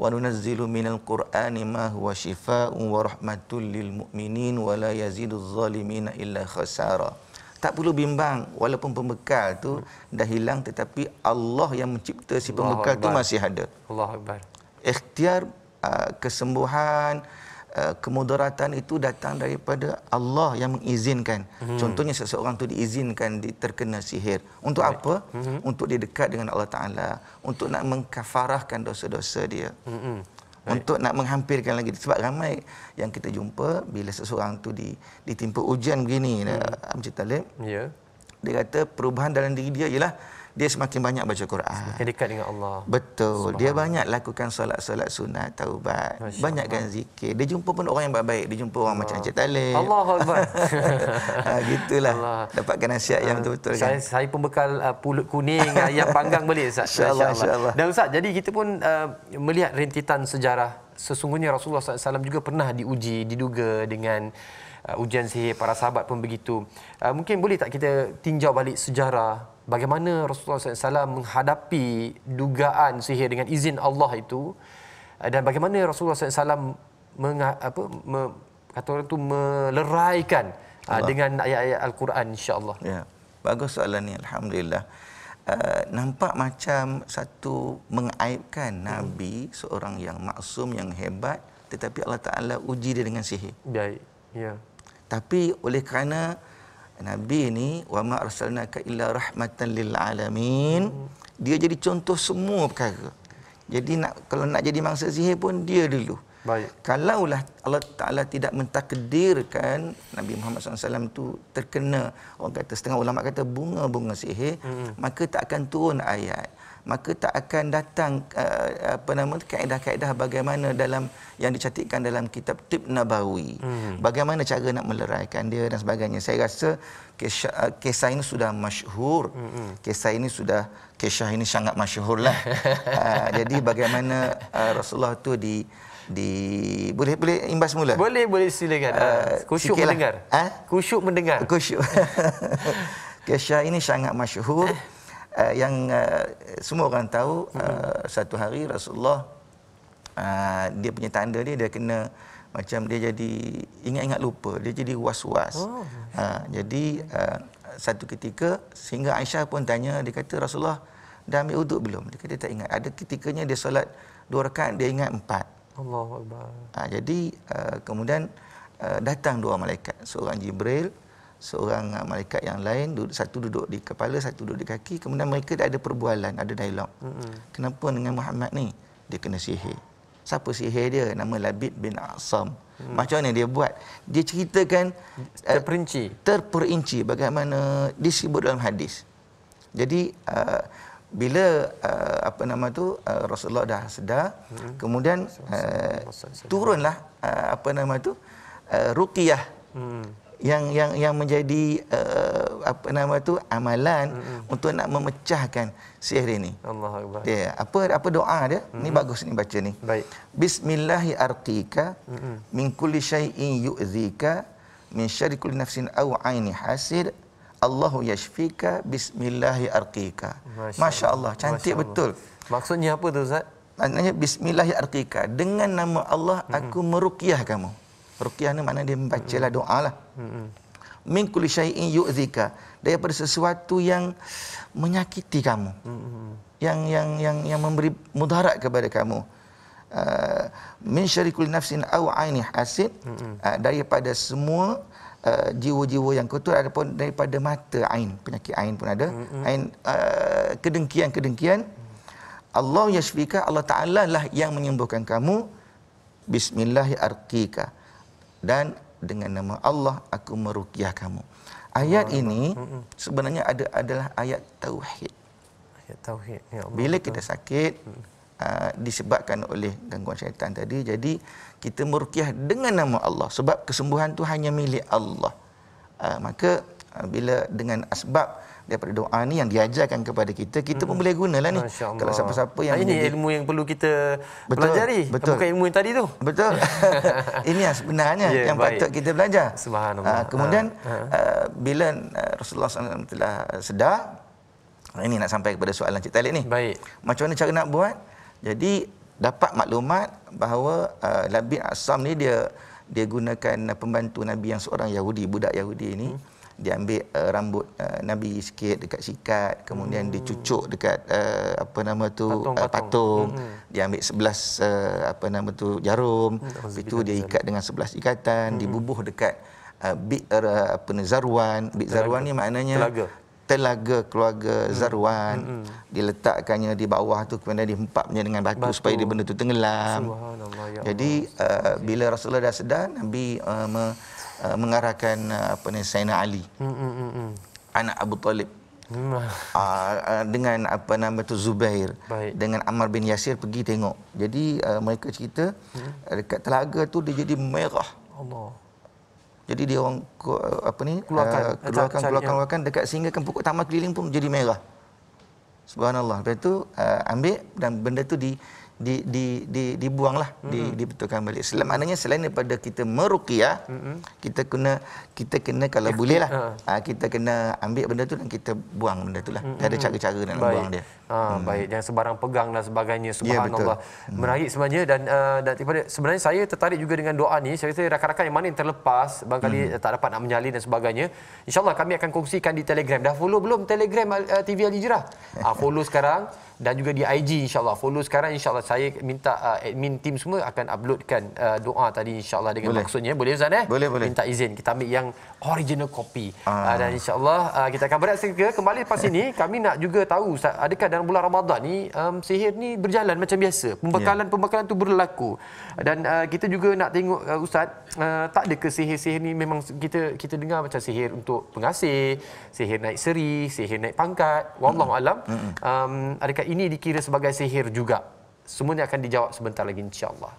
Speaker 2: wa nunazzilu minal qur'ani ma huwa shifaa'un wa rahmatul lil mu'minin wa la yaziduz zalimin illa khasara tak perlu bimbang walaupun pembekal tu hmm. dah hilang tetapi Allah yang mencipta si pembekal Allah tu masih ada Allah Akbar. ikhtiar uh, kesembuhan uh, kemudaratan itu datang daripada Allah yang mengizinkan hmm. contohnya seseorang tu diizinkan terkena sihir untuk Baik. apa hmm. untuk dia dekat dengan Allah Taala untuk nak mengkafarahkan dosa-dosa dia
Speaker 1: hmm, hmm untuk
Speaker 2: nak menghampirkan lagi sebab ramai yang kita jumpa bila seseorang tu di ditimpa ujian begini hmm. Amcik Talib ya yeah. dia kata perubahan dalam diri dia ialah dia semakin banyak baca Quran. Semakin dekat dengan Allah. Betul. Dia banyak lakukan solat-solat sunat, taubat. Banyakkan zikir. Dia jumpa pun orang yang baik-baik. Dia jumpa orang Allah. macam Encik Talib. Allahu Akbar. ha, gitulah. Allah. Dapatkan nasihat yang ha, betul-betul. Kan? Saya, kan?
Speaker 1: saya pun bekal uh, pulut kuning, uh, ayam panggang boleh Ustaz? InsyaAllah. Insya insya Dan Ustaz, jadi kita pun uh, melihat rentitan sejarah. Sesungguhnya Rasulullah SAW juga pernah diuji, diduga dengan uh, ujian sihir. Para sahabat pun begitu. Uh, mungkin boleh tak kita tinjau balik sejarah bagaimana Rasulullah SAW menghadapi dugaan sihir dengan izin Allah itu dan bagaimana Rasulullah SAW meng, apa, me, kata orang itu meleraikan Allah. Ah, dengan ayat-ayat Al-Quran insyaAllah.
Speaker 2: Ya. Bagus soalan ini, Alhamdulillah. Uh, nampak macam satu mengaibkan hmm. Nabi, seorang yang maksum, yang hebat, tetapi Allah Ta'ala uji dia dengan sihir. Baik, ya. Tapi oleh kerana Nabi ni wama arsalnaka illa rahmatan lil alamin. Hmm. Dia jadi contoh semua perkara. Jadi nak kalau nak jadi mangsa sihir pun dia dulu. Baik. Kalaulah Allah Taala tidak mentakdirkan Nabi Muhammad SAW tu terkena orang kata setengah ulama kata bunga-bunga sihir, hmm. maka tak akan turun ayat maka tak akan datang uh, apa nama kaedah-kaedah bagaimana dalam yang dicatatkan dalam kitab tip Nabawi. Hmm. Bagaimana cara nak meleraikan dia dan sebagainya. Saya rasa kisah, uh, kisah ini sudah masyhur. Hmm. Kisah ini sudah kisah ini sangat masyhurlah. uh, jadi bagaimana uh, Rasulullah tu di di boleh boleh imbas mula. Boleh boleh silakan. Uh, uh Kusyuk lah. mendengar. Ha? Kusyuk mendengar. Kusyuk. kisah ini sangat masyhur uh, yang uh, semua orang tahu uh, satu hari Rasulullah uh, dia punya tanda dia dia kena macam dia jadi ingat-ingat lupa dia jadi was-was. Oh. Uh, jadi uh, satu ketika sehingga Aisyah pun tanya dia kata Rasulullah dah ambil uduk belum? Dia kata tak ingat. Ada ketikanya dia solat dua rakaat dia ingat empat.
Speaker 1: Allah Uh,
Speaker 2: ha, jadi uh, kemudian uh, datang dua malaikat seorang Jibril seorang ah, malaikat yang lain duduk, satu duduk di kepala satu duduk di kaki kemudian mereka ada perbualan ada dialog hmm. kenapa dengan Muhammad ni dia kena sihir siapa sihir dia nama Labid bin Asam Hmm. Macam mana dia buat? Dia ceritakan eh, terperinci. terperinci bagaimana disebut dalam hadis. Jadi ah, bila ah, apa nama tu Rasulullah dah sedar, hmm. kemudian uh, turunlah apa nama tu uh, ruqyah. Hmm yang yang yang menjadi uh, apa nama tu amalan hmm. untuk nak memecahkan sihir ini.
Speaker 1: Allahu Ya, yeah.
Speaker 2: apa apa doa dia? Hmm. Ni bagus ni baca ni. Baik. Bismillahi arqika hmm. min kulli shay'in yu'dhika min syarri kulli nafsin aw aini hasid. Allahu yashfika bismillahi arqika. masya Masya Allah. cantik Masya Allah. betul. Maksudnya apa tu Ustaz? Maknanya bismillahi arqika dengan nama Allah hmm. aku meruqyah kamu. Rukiah ni maknanya dia membacalah hmm. doa lah. Hmm. Min kulli syai'in yu'zika. Daripada sesuatu yang menyakiti kamu. Hmm. Yang yang yang yang memberi mudarat kepada kamu. Uh, min syarikul nafsin aw aini hasid. Hmm. Uh, daripada semua uh, jiwa-jiwa yang kotor ataupun daripada mata ain penyakit ain pun ada hmm. ain uh, kedengkian-kedengkian Allah yashfika Allah Taala lah yang menyembuhkan kamu bismillahirqika mm dan dengan nama Allah aku merukyah kamu. Ayat Allah ini Allah. sebenarnya ada adalah ayat tauhid.
Speaker 1: Ayat tauhid. Ya Allah. Bila kita
Speaker 2: sakit mm. uh, disebabkan oleh gangguan syaitan tadi jadi kita merukyah dengan nama Allah sebab kesembuhan tu hanya milik Allah. Uh, maka uh, bila dengan asbab daripada doa ni yang diajarkan kepada kita kita hmm. pun boleh gunalah ni kalau siapa-siapa yang ini ilmu yang perlu kita betul, pelajari betul. bukan ilmu yang tadi tu betul ini yang sebenarnya yeah, yang baik. patut kita belajar subhanallah uh, kemudian uh, uh, bila Rasulullah SAW telah sedar ini nak sampai kepada soalan Cik Talib ni baik macam mana cara nak buat jadi dapat maklumat bahawa uh, Labid Asam ni dia dia gunakan pembantu Nabi yang seorang Yahudi budak Yahudi ni hmm dia ambil uh, rambut uh, nabi sikit dekat sikat kemudian hmm. dicucuk dekat uh, apa nama tu patung, uh, patung. Hmm. hmm. dia ambil sebelas uh, apa nama tu jarum hmm. itu dia ikat hmm. dengan sebelas ikatan hmm, hmm. dibubuh dekat uh, bit uh, apa ni zaruan bit telaga. Zarwan ni maknanya telaga telaga keluarga hmm. zaruan hmm. hmm. diletakkannya di bawah tu kemudian dihempapnya dengan batu, batu. supaya dia benda itu tenggelam ya jadi uh, bila rasulullah dah sedar nabi uh, Uh, mengarahkan uh, apa ni Sayyidina Ali.
Speaker 1: Hmm, hmm, hmm, hmm.
Speaker 2: Anak Abu Talib hmm. ah, uh, dengan apa nama tu Zubair Baik. dengan Ammar bin Yasir pergi tengok. Jadi uh, mereka cerita hmm. dekat telaga tu dia jadi merah. Allah. Jadi dia orang apa ni keluarkan uh, keluarkan keluarkan, keluarkan dekat sehingga kan pokok tamar keliling pun jadi merah. Subhanallah. Lepas tu uh, ambil dan benda tu di di di di dibuanglah mm-hmm. dibetulkan balik. Selain maknanya selain daripada kita meruqyah, mm-hmm. kita kena kita kena kalau ya, boleh lah ha. ha. kita kena ambil benda tu dan kita buang benda tu lah. Mm-hmm. ada cara-cara nak baik. buang dia.
Speaker 1: Ha, mm. baik jangan sebarang pegang dan sebagainya ya, subhanallah. Ya, Menarik sebenarnya dan uh, dan daripada sebenarnya saya tertarik juga dengan doa ni. Saya rasa rakan-rakan yang mana yang terlepas bang kali mm. tak dapat nak menyalin dan sebagainya. Insyaallah kami akan kongsikan di Telegram. Dah follow belum Telegram uh, eh, TV Al-Hijrah? Uh, ah, follow sekarang dan juga di IG insyaallah follow sekarang insyaallah saya minta uh, admin team semua akan uploadkan uh, doa tadi insyaallah dengan boleh. maksudnya boleh Ustaz eh boleh, boleh. minta izin kita ambil yang original copy uh. Uh, dan insyaallah uh, kita akan berat seketika kembali lepas ini kami nak juga tahu Ustaz adakah dalam bulan Ramadan ni um, sihir ni berjalan macam biasa pembekalan-pembekalan ya. tu berlaku dan uh, kita juga nak tengok uh, Ustaz uh, tak ada ke sihir-sihir ni memang kita kita dengar macam sihir untuk pengasih sihir naik seri sihir naik pangkat wallahu alam um, adakah ini dikira sebagai sihir juga? Semuanya akan dijawab sebentar lagi insya-Allah.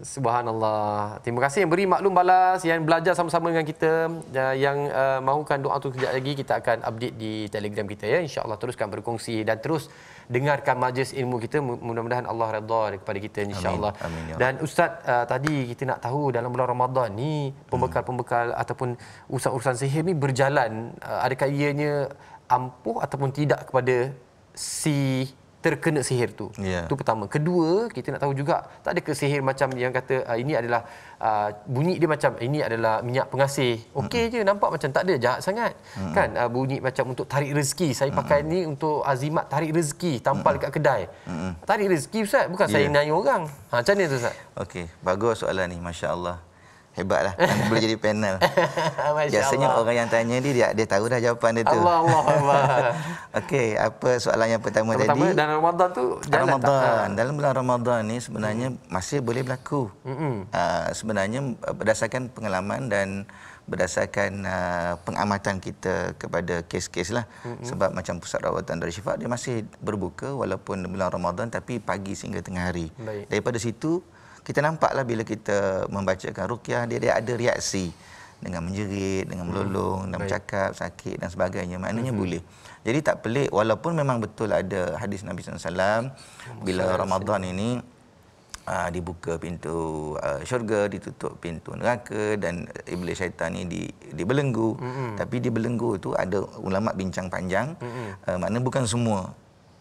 Speaker 1: Subhanallah. Terima kasih yang beri maklum balas, yang belajar sama-sama dengan kita, ya, yang uh, mahukan doa tu kejap lagi kita akan update di Telegram kita ya. Insya-Allah teruskan berkongsi dan terus dengarkan majlis ilmu kita. Mudah-mudahan Allah redha kepada kita insya-Allah. ya. Dan ustaz uh, tadi kita nak tahu dalam bulan Ramadan ni pembekal-pembekal hmm. ataupun urusan-urusan sihir ni berjalan uh, adakah ianya ampuh ataupun tidak kepada si terkena sihir tu. Yeah. Tu pertama. Kedua, kita nak tahu juga tak ada ke sihir macam yang kata uh, ini adalah uh, bunyi dia macam ini adalah minyak pengasih. Okey je nampak macam tak ada jahat sangat. Mm-mm. Kan uh, bunyi macam untuk tarik rezeki. Saya Mm-mm. pakai ni untuk azimat tarik rezeki tampal Mm-mm. dekat kedai. Mm-mm. Tarik rezeki ustaz bukan yeah. saya ya. nanya orang.
Speaker 2: Ha macam ni tu ustaz. Okey, bagus soalan ni masya-Allah hebatlah boleh jadi panel.
Speaker 1: Biasanya Allah.
Speaker 2: orang yang tanya ni dia dia tahu dah jawapan dia tu. Allah Allah. Okey, apa soalan yang pertama, pertama tadi? Pertama dalam
Speaker 1: Ramadan tu ah, jalan Ramadan. Ah. Dalam
Speaker 2: bulan Ramadan ni sebenarnya hmm. masih boleh berlaku. Hmm. Uh, sebenarnya berdasarkan pengalaman dan berdasarkan uh, pengamatan kita kepada kes-kes lah. Mm-hmm. Sebab macam pusat rawatan dari Syifa, dia masih berbuka walaupun bulan Ramadan tapi pagi sehingga tengah hari. Baik. Daripada situ, kita nampaklah bila kita membacakan ruqyah dia dia ada reaksi dengan menjerit, dengan hmm. melolong, hmm. dan bercakap sakit dan sebagainya. Maknanya hmm. boleh. Jadi tak pelik walaupun memang betul ada hadis Nabi SAW bila Ramadan ini uh, dibuka pintu uh, syurga, ditutup pintu neraka dan iblis syaitan ini di, dibelenggu. Hmm. Tapi dibelenggu itu ada ulama bincang panjang. Hmm. Uh, maknanya bukan semua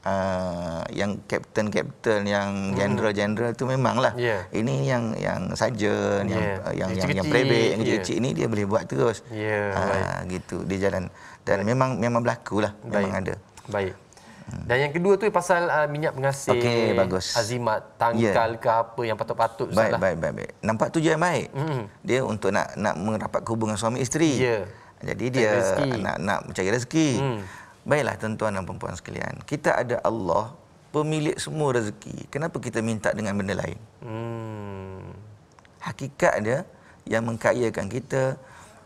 Speaker 2: Ah, yang kapten kapten yang hmm. jenderal jenderal tu memanglah yeah. ini yang yang saja ya. yeah. yang yang yang, yang prebek yang kecil-kecil yeah. ni dia boleh buat terus yeah, ya, uh, gitu dia jalan dan baik. memang memang berlaku lah memang baik. ada
Speaker 1: baik hmm. dan yang kedua tu pasal uh, minyak pengasih okay, azimat tangkal yeah. ke apa yang patut-patut baik, lah. baik
Speaker 2: baik baik nampak tu je yang baik mm. dia untuk nak nak merapat hubungan suami isteri yeah. jadi dia nak nak mencari rezeki mm. Baiklah tuan-tuan dan perempuan sekalian, kita ada Allah pemilik semua rezeki. Kenapa kita minta dengan benda lain? Hmm. Hakikat dia yang mengkayakan kita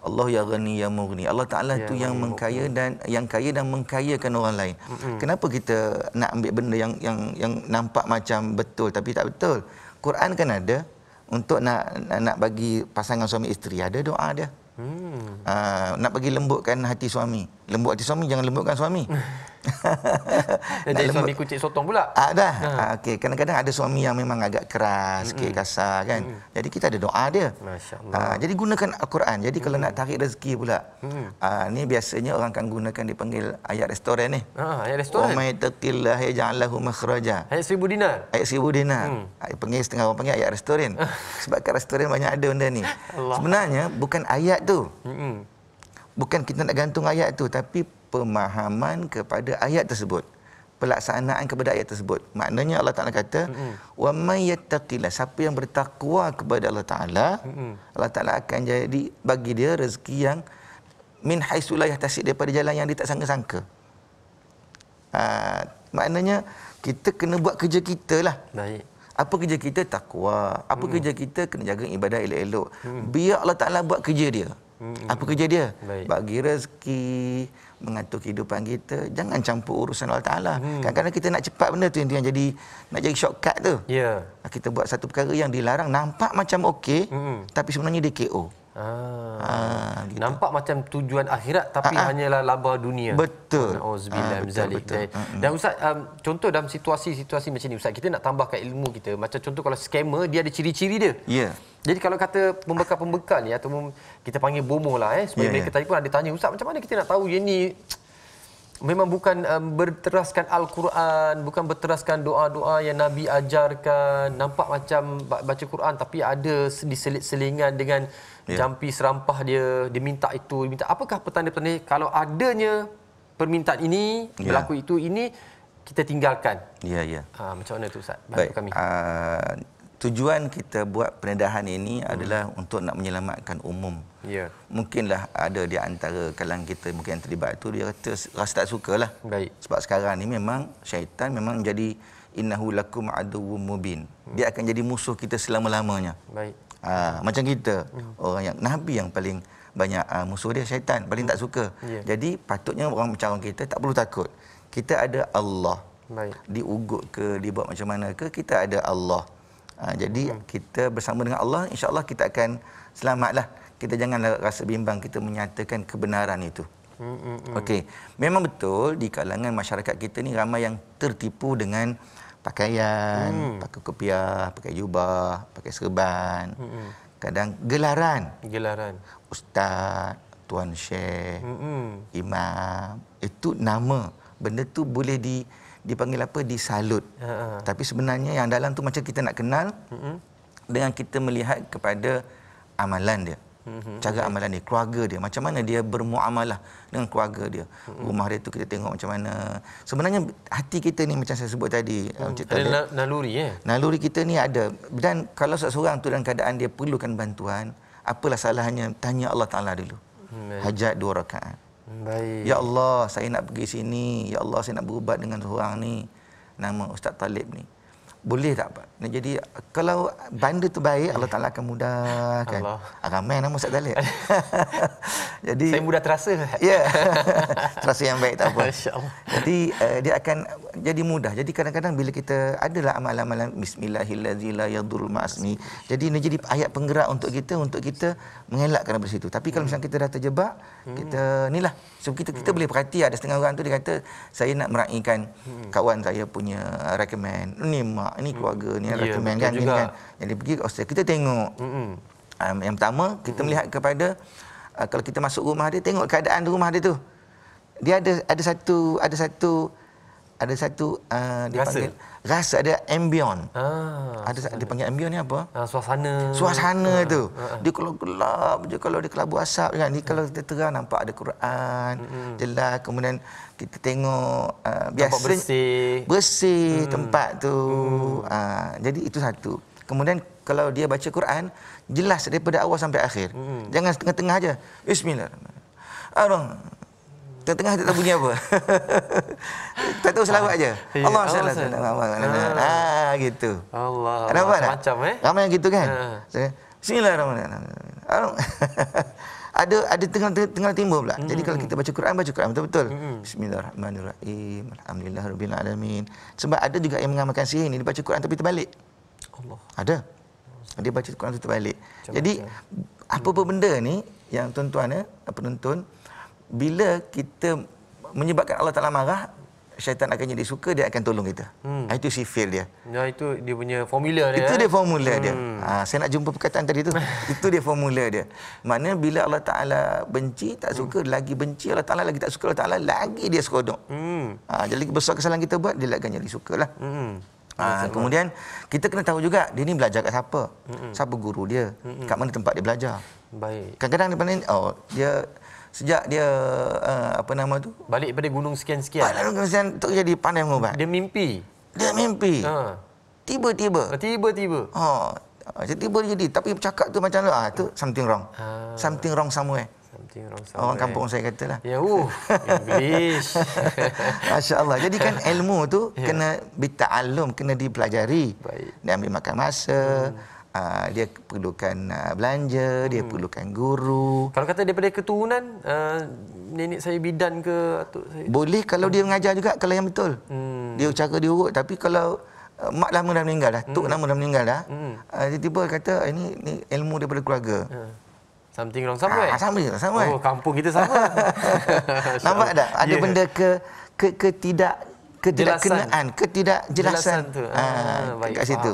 Speaker 2: Allah ya ghani ya mughni. Allah Taala ya, tu yang mengkaya mughni. dan yang kaya dan mengkayakan orang lain. Hmm. Kenapa kita nak ambil benda yang yang yang nampak macam betul tapi tak betul? Quran kan ada untuk nak nak bagi pasangan suami isteri ada doa dia.
Speaker 1: Hmm.
Speaker 2: Uh, nak pergi lembutkan hati suami. Lembut hati suami, jangan lembutkan suami. jadi suami
Speaker 1: kucing sotong pula.
Speaker 2: Ah dah. Ha. Ha, Okey, kadang-kadang ada suami yang memang agak keras, mm-hmm. sikit kasar kan. Mm-hmm. Jadi kita ada doa dia.
Speaker 1: masya Ha, ah,
Speaker 2: jadi gunakan Al-Quran. Jadi mm-hmm. kalau nak tarik rezeki pula. Mm-hmm. Ha, biasanya orang akan gunakan dipanggil ayat restoran ni.
Speaker 1: Ha, ayat restoran. Wa Umay
Speaker 2: taqillah ya ja'alahu makhraja. Ayat seribu dinar. Ayat seribu dinar. Hmm. Ayat panggil setengah orang panggil ayat restoran. Sebab kat restoran banyak ada benda ni. Allah. Sebenarnya bukan ayat tu. Mm-hmm. Bukan kita nak gantung ayat tu tapi pemahaman kepada ayat tersebut pelaksanaan kepada ayat tersebut maknanya Allah Taala kata wa may yattaqilla siapa yang bertakwa kepada Allah Taala Allah Taala akan jadi bagi dia rezeki yang min haitsu la yahtasib daripada jalan yang dia tak sangka-sangka ha, maknanya kita kena buat kerja kita lah baik apa kerja kita takwa apa hmm. kerja kita kena jaga ibadah elok-elok hmm. biar Allah Taala buat kerja dia Hmm. Apa kerja dia? Baik. Bagi rezeki, mengatur kehidupan kita. Jangan campur urusan Allah Ta'ala. Hmm. Kadang-kadang kita nak cepat benda tu yang jadi, nak jadi shortcut tu. Yeah. Ya. Kita buat satu perkara yang dilarang, nampak macam okey, hmm. tapi sebenarnya dia KO.
Speaker 1: Ah, ah gitu. nampak macam tujuan akhirat tapi ha hanyalah laba dunia. Betul. Oh, Auzubillah minzalik. Eh, dan ustaz um, contoh dalam situasi-situasi macam ni ustaz kita nak tambahkan ilmu kita. Macam contoh kalau scammer dia ada ciri-ciri dia. Ya. Yeah. Jadi kalau kata pembekal-pembekal ni atau kita panggil bomoh lah eh sebab yeah, mereka yeah. tadi pun ada tanya ustaz macam mana kita nak tahu yang ni memang bukan um, berteraskan al-Quran, bukan berteraskan doa-doa yang nabi ajarkan. Nampak macam baca Quran tapi ada diselit-selingan dengan yeah. jampi serampah dia dia minta itu dia minta apakah petanda-petanda kalau adanya permintaan ini yeah. berlaku itu ini kita tinggalkan ya yeah, ya yeah. ha, macam mana tu ustaz bantu
Speaker 2: kami uh, tujuan kita buat pendedahan ini hmm. adalah untuk nak menyelamatkan umum ya yeah. mungkinlah ada di antara kalangan kita mungkin yang terlibat itu dia kata rasa tak sukalah baik sebab sekarang ini memang syaitan memang jadi innahu lakum aduwwum mubin dia hmm. akan jadi musuh kita selama-lamanya baik Ha, macam kita hmm. orang yang nabi yang paling banyak uh, musuh dia syaitan paling hmm. tak suka. Yeah. Jadi patutnya orang macam kita tak perlu takut. Kita ada Allah. Baik. Diugut ke dibuat macam mana ke kita ada Allah. Ha, jadi hmm. kita bersama dengan Allah insya-Allah kita akan selamatlah. Kita janganlah rasa bimbang kita menyatakan kebenaran itu. Hmm. hmm, hmm. Okey. Memang betul di kalangan masyarakat kita ni ramai yang tertipu dengan pakaian, hmm. pakai kopiah, pakai jubah, pakai serban. Hmm. Kadang gelaran. Gelaran. Ustaz, tuan syekh, hmm. imam. Itu nama. Benda tu boleh di dipanggil apa? Disalut. Ha. Tapi sebenarnya yang dalam tu macam kita nak kenal hmm. dengan kita melihat kepada amalan dia. Hmm. Mm-hmm. Cara amalan dia, keluarga dia, macam mana dia bermuamalah dengan keluarga dia. Mm-hmm. Rumah dia tu kita tengok macam mana. Sebenarnya hati kita ni macam saya sebut tadi, mhm. eh, macam mm. na- naluri ya. Eh? Naluri kita ni ada dan kalau seseorang tu dalam keadaan dia perlukan bantuan, apalah salahnya tanya Allah Taala dulu. Mm-hmm. Hajat dua rakaat.
Speaker 1: Hmm, baik. Ya
Speaker 2: Allah, saya nak pergi sini. Ya Allah, saya nak berubat dengan seorang ni nama Ustaz Talib ni. Boleh tak, Pak? Nah, jadi kalau benda tu baik Allah Taala akan mudahkan. Allah. Ah, ramai nama Ustaz Dalil. jadi saya mudah terasa. Ya. Yeah. terasa yang baik tak apa. Jadi uh, dia akan jadi mudah. Jadi kadang-kadang bila kita adalah amalan-amalan bismillahillazi la yadurru ma'asmi. Jadi ini jadi ayat penggerak untuk kita untuk kita mengelakkan daripada situ. Tapi kalau hmm. misalnya kita dah terjebak, hmm. kita inilah. So kita kita hmm. boleh perhati ada setengah orang tu dia kata saya nak meraihkan kawan saya punya recommend. Ni mak, ni keluarga, ni yeah, recommend kan, juga. kan yang pergi ke hostel kita tengok mm-hmm. um, yang pertama kita mm-hmm. melihat kepada uh, kalau kita masuk rumah dia tengok keadaan rumah dia tu dia ada ada satu ada satu ada satu uh, dia rasa. panggil rasa dia ambion. Ah, ada suasana. dia panggil ambion ni apa? Ah, suasana. Suasana ah, tu. Ah, ah, dia kalau gelap je kalau dia kelabu asap kan. Ni hmm. kalau kita terang nampak ada Quran, mm-hmm. jelas kemudian kita tengok uh, biasa tempat bersih. Bersih mm. tempat tu. Mm. Uh, jadi itu satu. Kemudian kalau dia baca Quran jelas daripada awal sampai akhir. Mm-hmm. Jangan tengah-tengah aja. Bismillahirrahmanirrahim. Tengah-tengah tak tahu bunyi apa. tak tahu selawat ah. je. Allah ah. ah gitu. Allah. Kenapa tak? Macam eh. Ramai yang gitu kan? Ah. Bismillahirrahmanirrahim. ada ada tengah tengah timbul pula. Jadi kalau kita baca Quran baca Quran betul betul. Bismillahirrahmanirrahim. Alhamdulillahirabbil alamin. Sebab ada juga yang mengamalkan sihir ini baca Quran tapi terbalik. Allah. Ada. Dia baca Quran tu terbalik. Jadi apa-apa benda ni yang tuan-tuan ya, penonton bila kita menyebabkan Allah Taala marah syaitan akan jadi suka dia akan tolong kita. Hmm. Ah, itu sifil dia.
Speaker 1: Ya itu dia punya formula dia. Itu dia eh. formula hmm. dia. Ah, ha,
Speaker 2: saya nak jumpa perkataan tadi tu. itu dia formula dia. Mana bila Allah Taala benci tak hmm. suka hmm. lagi benci Allah Taala lagi tak suka Allah Taala lagi dia seronok. Hmm. Ha, jadi besar kesalahan kita buat dia akan jadi sukalah. Hmm. Ha, kemudian kita kena tahu juga dia ni belajar kat siapa. Mm-mm. Siapa guru dia? Mm-mm. Kat mana tempat dia belajar? Baik. Kadang-kadang dia oh dia sejak dia uh, apa nama tu balik pada gunung sekian-sekian balik gunung sekian untuk jadi pandai mengubat dia mimpi dia mimpi ha. tiba-tiba ah, tiba-tiba ha. Jadi tiba jadi tapi cakap tu macam ah tu something wrong. Ha. Something wrong somewhere.
Speaker 1: Something wrong somewhere. Orang kampung saya katalah. lah. Ya, uh, English. Masya Allah. Jadi kan ilmu tu ya. kena
Speaker 2: bita'alum, kena dipelajari. Baik. Dia ambil makan masa. Hmm uh, dia perlukan uh, belanja, hmm. dia perlukan guru.
Speaker 1: Kalau kata daripada keturunan uh, nenek saya bidan ke
Speaker 2: atuk saya. Boleh kalau dia mengajar juga kalau yang betul. Hmm. Dia cara dia urut tapi kalau uh, mak lama dah meninggal dah, tok hmm. lama dah meninggal dah. Hmm. Uh, kata ini ini ilmu daripada keluarga.
Speaker 1: Hmm. Something wrong somewhere. Ah, sama sama. Oh, kampung kita sama. Nampak tak? Ada yeah. benda
Speaker 2: ke, ke ketidak ketidakkenaan ketidakjelasan tu ha, baik kat situ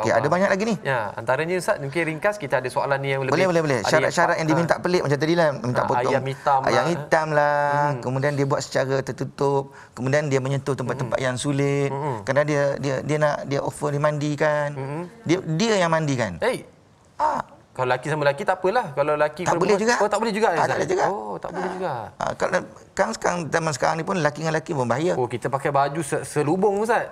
Speaker 2: okey ada banyak lagi ni
Speaker 1: ya antaranya ustaz mungkin ringkas kita ada soalan ni yang lebih boleh boleh boleh syarat-syarat
Speaker 2: yang diminta ha. pelik macam tadi lah minta ha, potong ayam hitam lah. ayam lah, hitam lah. Hmm. kemudian dia buat secara tertutup kemudian dia menyentuh tempat-tempat hmm. yang sulit hmm. kerana dia dia dia nak dia offer dia mandikan hmm. dia dia yang mandikan hey.
Speaker 1: Eh. ha. Ah kalau laki sama laki tak apalah kalau laki oh, ah, tak boleh juga oh tak boleh ah, juga tak, ada juga oh tak ha. boleh juga
Speaker 2: ha. kalau kan sekarang zaman sekarang ni pun laki dengan laki pun bahaya oh kita pakai baju selubung ustaz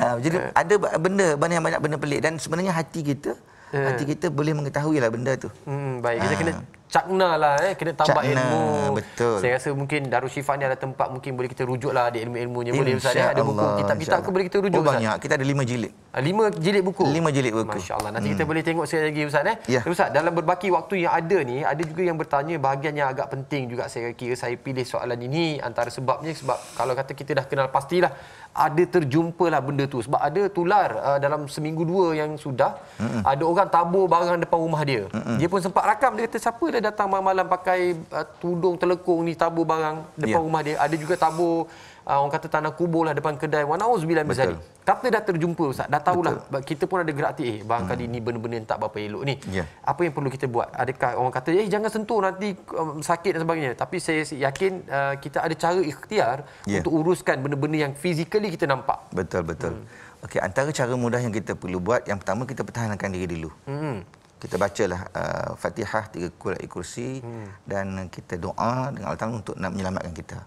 Speaker 2: ha, jadi eh. ada benda banyak banyak benda pelik dan sebenarnya hati kita hmm. nanti kita boleh mengetahui lah benda tu.
Speaker 1: Hmm, baik, kita ha. kena cakna lah eh. kena tambah cakna, ilmu. Betul. Saya rasa mungkin Darul Syifa ni ada tempat mungkin boleh kita rujuk lah di ilmu-ilmunya. Boleh Ustaz, eh? ada buku kitab-kitab ke boleh kita rujuk? Oh, banyak, Ustaz. kita ada lima jilid. Ah, lima jilid buku? Lima jilid buku. Masya Allah, nanti hmm. kita boleh tengok sekali lagi Ustaz. Eh. Ya. Ustaz, dalam berbaki waktu yang ada ni, ada juga yang bertanya bahagian yang agak penting juga saya kira saya pilih soalan ini antara sebabnya sebab kalau kata kita dah kenal pastilah ada terjumpa lah benda tu sebab ada tular uh, dalam seminggu dua yang sudah Mm-mm. ada orang tabur barang depan rumah dia Mm-mm. dia pun sempat rakam dia kata siapa dia datang malam-malam pakai uh, tudung telekung ni tabur barang depan yeah. rumah dia ada juga tabur uh, orang kata tanah kubur lah depan kedai Wanaus bila misalnya kata dah terjumpa Ustaz dah tahulah Betul. kita pun ada gerak eh bang hmm. kali ni benar-benar tak berapa elok ni yeah. apa yang perlu kita buat adakah orang kata eh jangan sentuh nanti um, sakit dan sebagainya tapi saya yakin uh, kita ada cara ikhtiar yeah. untuk uruskan benda-benda yang physically kita nampak
Speaker 2: betul-betul hmm. Okey, antara cara mudah yang kita perlu buat yang pertama kita pertahankan diri dulu hmm. kita bacalah uh, fatihah tiga kul kursi hmm. dan kita doa dengan Allah untuk menyelamatkan kita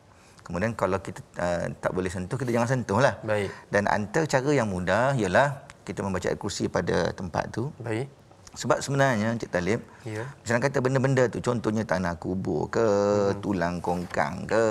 Speaker 2: Kemudian kalau kita uh, tak boleh sentuh, kita jangan sentuhlah. Baik. Dan antara cara yang mudah ialah kita membaca kursi pada tempat tu. Baik. Sebab sebenarnya Encik Talib, ya. Misalnya kata benda-benda tu contohnya tanah kubur ke, hmm. tulang kongkang ke,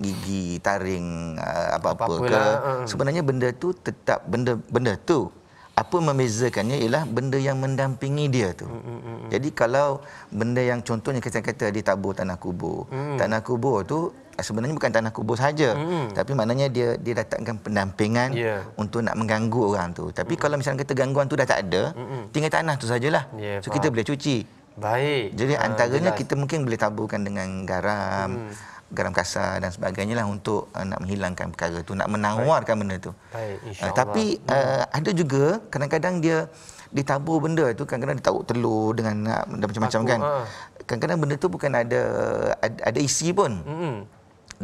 Speaker 2: gigi taring eh, apa-apa Apapun ke, lah. Hmm. sebenarnya benda tu tetap benda benda tu apa membezakannya ialah benda yang mendampingi dia tu. Mm, mm, mm. Jadi kalau benda yang contohnya kita kata di tabur tanah kubur. Mm. Tanah kubur tu Ah, sebenarnya bukan tanah kubur saja hmm. tapi maknanya dia dia datangkan pendampingan yeah. untuk nak mengganggu orang tu tapi hmm. kalau misalnya kata gangguan tu dah tak ada hmm. tinggal tanah tu sajalah yeah, so faham. kita boleh cuci baik jadi uh, antaranya jelas. kita mungkin boleh taburkan dengan garam hmm. garam kasar dan sebagainya lah untuk uh, nak menghilangkan perkara tu nak menawarkan baik. benda tu baik uh, tapi uh, ada juga kadang-kadang dia ditabur benda tu kadang-kadang ditabur telur dengan macam-macam kan ha. kadang-kadang benda tu bukan ada ada, ada isi pun hmm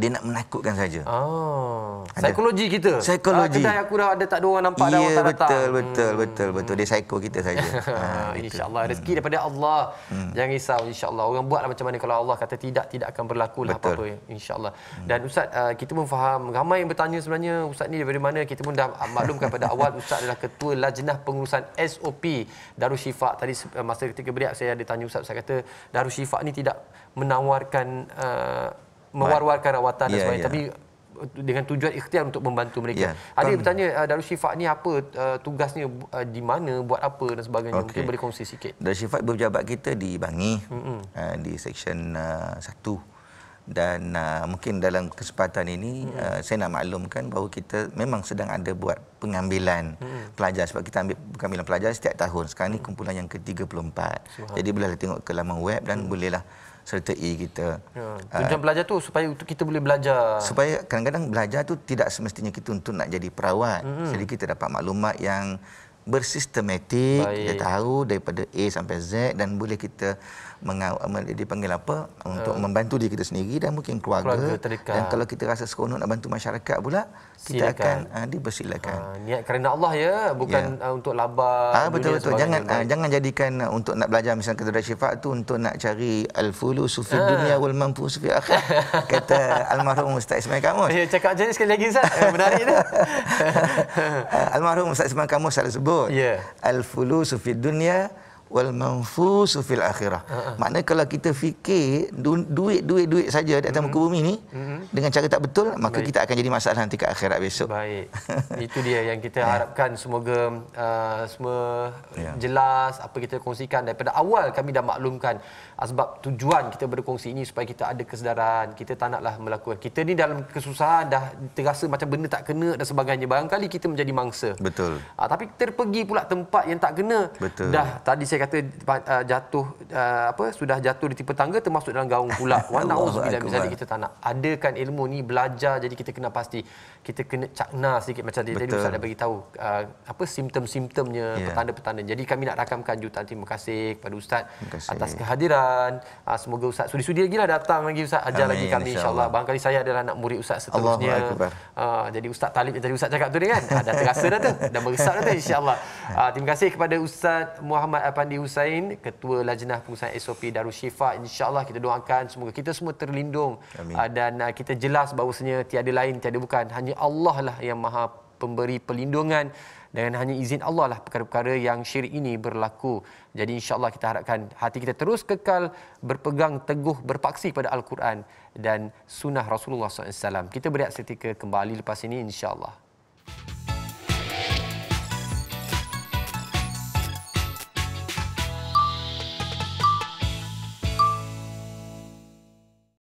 Speaker 2: dia nak menakutkan saja.
Speaker 1: Oh. Ada. Psikologi kita. Psikologi. Ah, kedai aku dah ada tak ada orang nampak ya, dah orang betul, tak datang. betul, betul,
Speaker 2: hmm. betul, betul. Dia psycho kita saja. ha,
Speaker 1: Allah hmm. Rezeki hmm. daripada Allah. Hmm. Jangan risau. insya Allah Orang buatlah macam mana. Kalau Allah kata tidak, tidak akan berlaku lah apa-apa. Allah. Hmm. Dan Ustaz, uh, kita pun faham. Ramai yang bertanya sebenarnya. Ustaz ni dari mana? Kita pun dah maklumkan pada awal. Ustaz adalah ketua lajnah pengurusan SOP Darul Syifak. Tadi ah, masa ketika beriak, saya ada tanya Ustaz. Ustaz kata, Darul Syifak ni tidak menawarkan... Uh, mewar-warkan rawatan yeah, dan sebagainya yeah. tapi eh, dengan tujuan ikhtiar untuk membantu mereka. Yeah. Ada kan- bertanya uh, Darul Syifa' ni apa uh, tugasnya uh, di mana buat apa dan sebagainya. Okay. Mungkin boleh kongsi sikit.
Speaker 2: Darul Syifa' berjabat kita di Bangi mm-hmm. uh, di section uh, 1 dan uh, mungkin dalam kesempatan ini mm-hmm. uh, saya nak maklumkan bahawa kita memang sedang ada buat pengambilan mm-hmm. pelajar sebab kita ambil pengambilan pelajar setiap tahun. Sekarang ini mm-hmm. kumpulan yang ke-34. Jadi bolehlah tengok ke laman web dan mm-hmm. bolehlah sertai kita. Ya, ah, tujuan uh,
Speaker 1: belajar tu supaya kita boleh belajar. Supaya
Speaker 2: kadang-kadang belajar tu tidak semestinya kita untuk nak jadi perawat. Mm-hmm. Jadi kita dapat maklumat yang bersistematik, Baik. kita tahu daripada A sampai Z dan boleh kita mengaw, dipanggil apa untuk uh, membantu diri kita sendiri dan mungkin keluarga, keluarga dan kalau kita rasa seronok nak bantu masyarakat pula kita akan uh, dipersilakan uh,
Speaker 1: niat kerana Allah ya bukan yeah. Ya. uh, untuk laba ah uh, betul betul jangan uh,
Speaker 2: jangan jadikan uh, untuk nak belajar misalnya kata dari syifat tu untuk nak cari al fulus fi uh. dunia wal mampu fi akhirat kata almarhum ustaz Ismail Kamus ya cakap jadi sekali lagi ustaz eh, menarik dah uh, almarhum ustaz Ismail Kamus selalu sebut yeah. al fulus fi dunia wal manfusu fil akhirah. Ha, ha. Maknanya kalau kita fikir duit duit duit saja di atas mm-hmm. muka bumi ni mm-hmm. dengan cara tak betul maka Baik. kita akan jadi masalah nanti ke akhirat besok. Baik. Itu
Speaker 1: dia yang kita ya. harapkan semoga uh, semua yeah. jelas apa kita kongsikan daripada awal kami dah maklumkan sebab tujuan kita berkongsi ini supaya kita ada kesedaran, kita tak naklah melakukan. Kita ni dalam kesusahan dah terasa macam benda tak kena dan sebagainya. Barangkali kita menjadi mangsa. Betul. Uh, tapi terpergi pula tempat yang tak kena. Betul. Dah tadi saya kata uh, jatuh uh, apa sudah jatuh di tipe tangga termasuk dalam gaung pula warna uzbil bisa kita tak nak adakan ilmu ni belajar jadi kita kena pasti kita kena cakna sedikit macam Betul. tadi ustaz dah bagi tahu uh, apa simptom-simptomnya yeah. petanda-petanda jadi kami nak rakamkan jutaan terima kasih kepada ustaz kasih. atas kehadiran uh, semoga ustaz sudi-sudi lagi lah datang lagi ustaz ajar Amin. lagi kami insyaallah Insya barangkali saya adalah anak murid ustaz seterusnya uh, jadi ustaz talib yang tadi ustaz cakap tu ni kan uh, terasa dah tu dah meresap dah tu insyaallah uh, ah, terima kasih kepada ustaz Muhammad Apani Fandi Husain ketua Lajnah Pengurusan SOP Darul Syifa insyaallah kita doakan semoga kita semua terlindung Amin. Uh, dan uh, kita jelas bahawasanya tiada lain tiada bukan hanya Allah lah yang Maha pemberi perlindungan dengan hanya izin Allah lah perkara-perkara yang syirik ini berlaku. Jadi Insyaallah kita harapkan hati kita terus kekal berpegang teguh berpaksi pada al-Quran dan sunnah Rasulullah SAW. Kita beriat seketika kembali lepas ini Insyaallah. allah Musik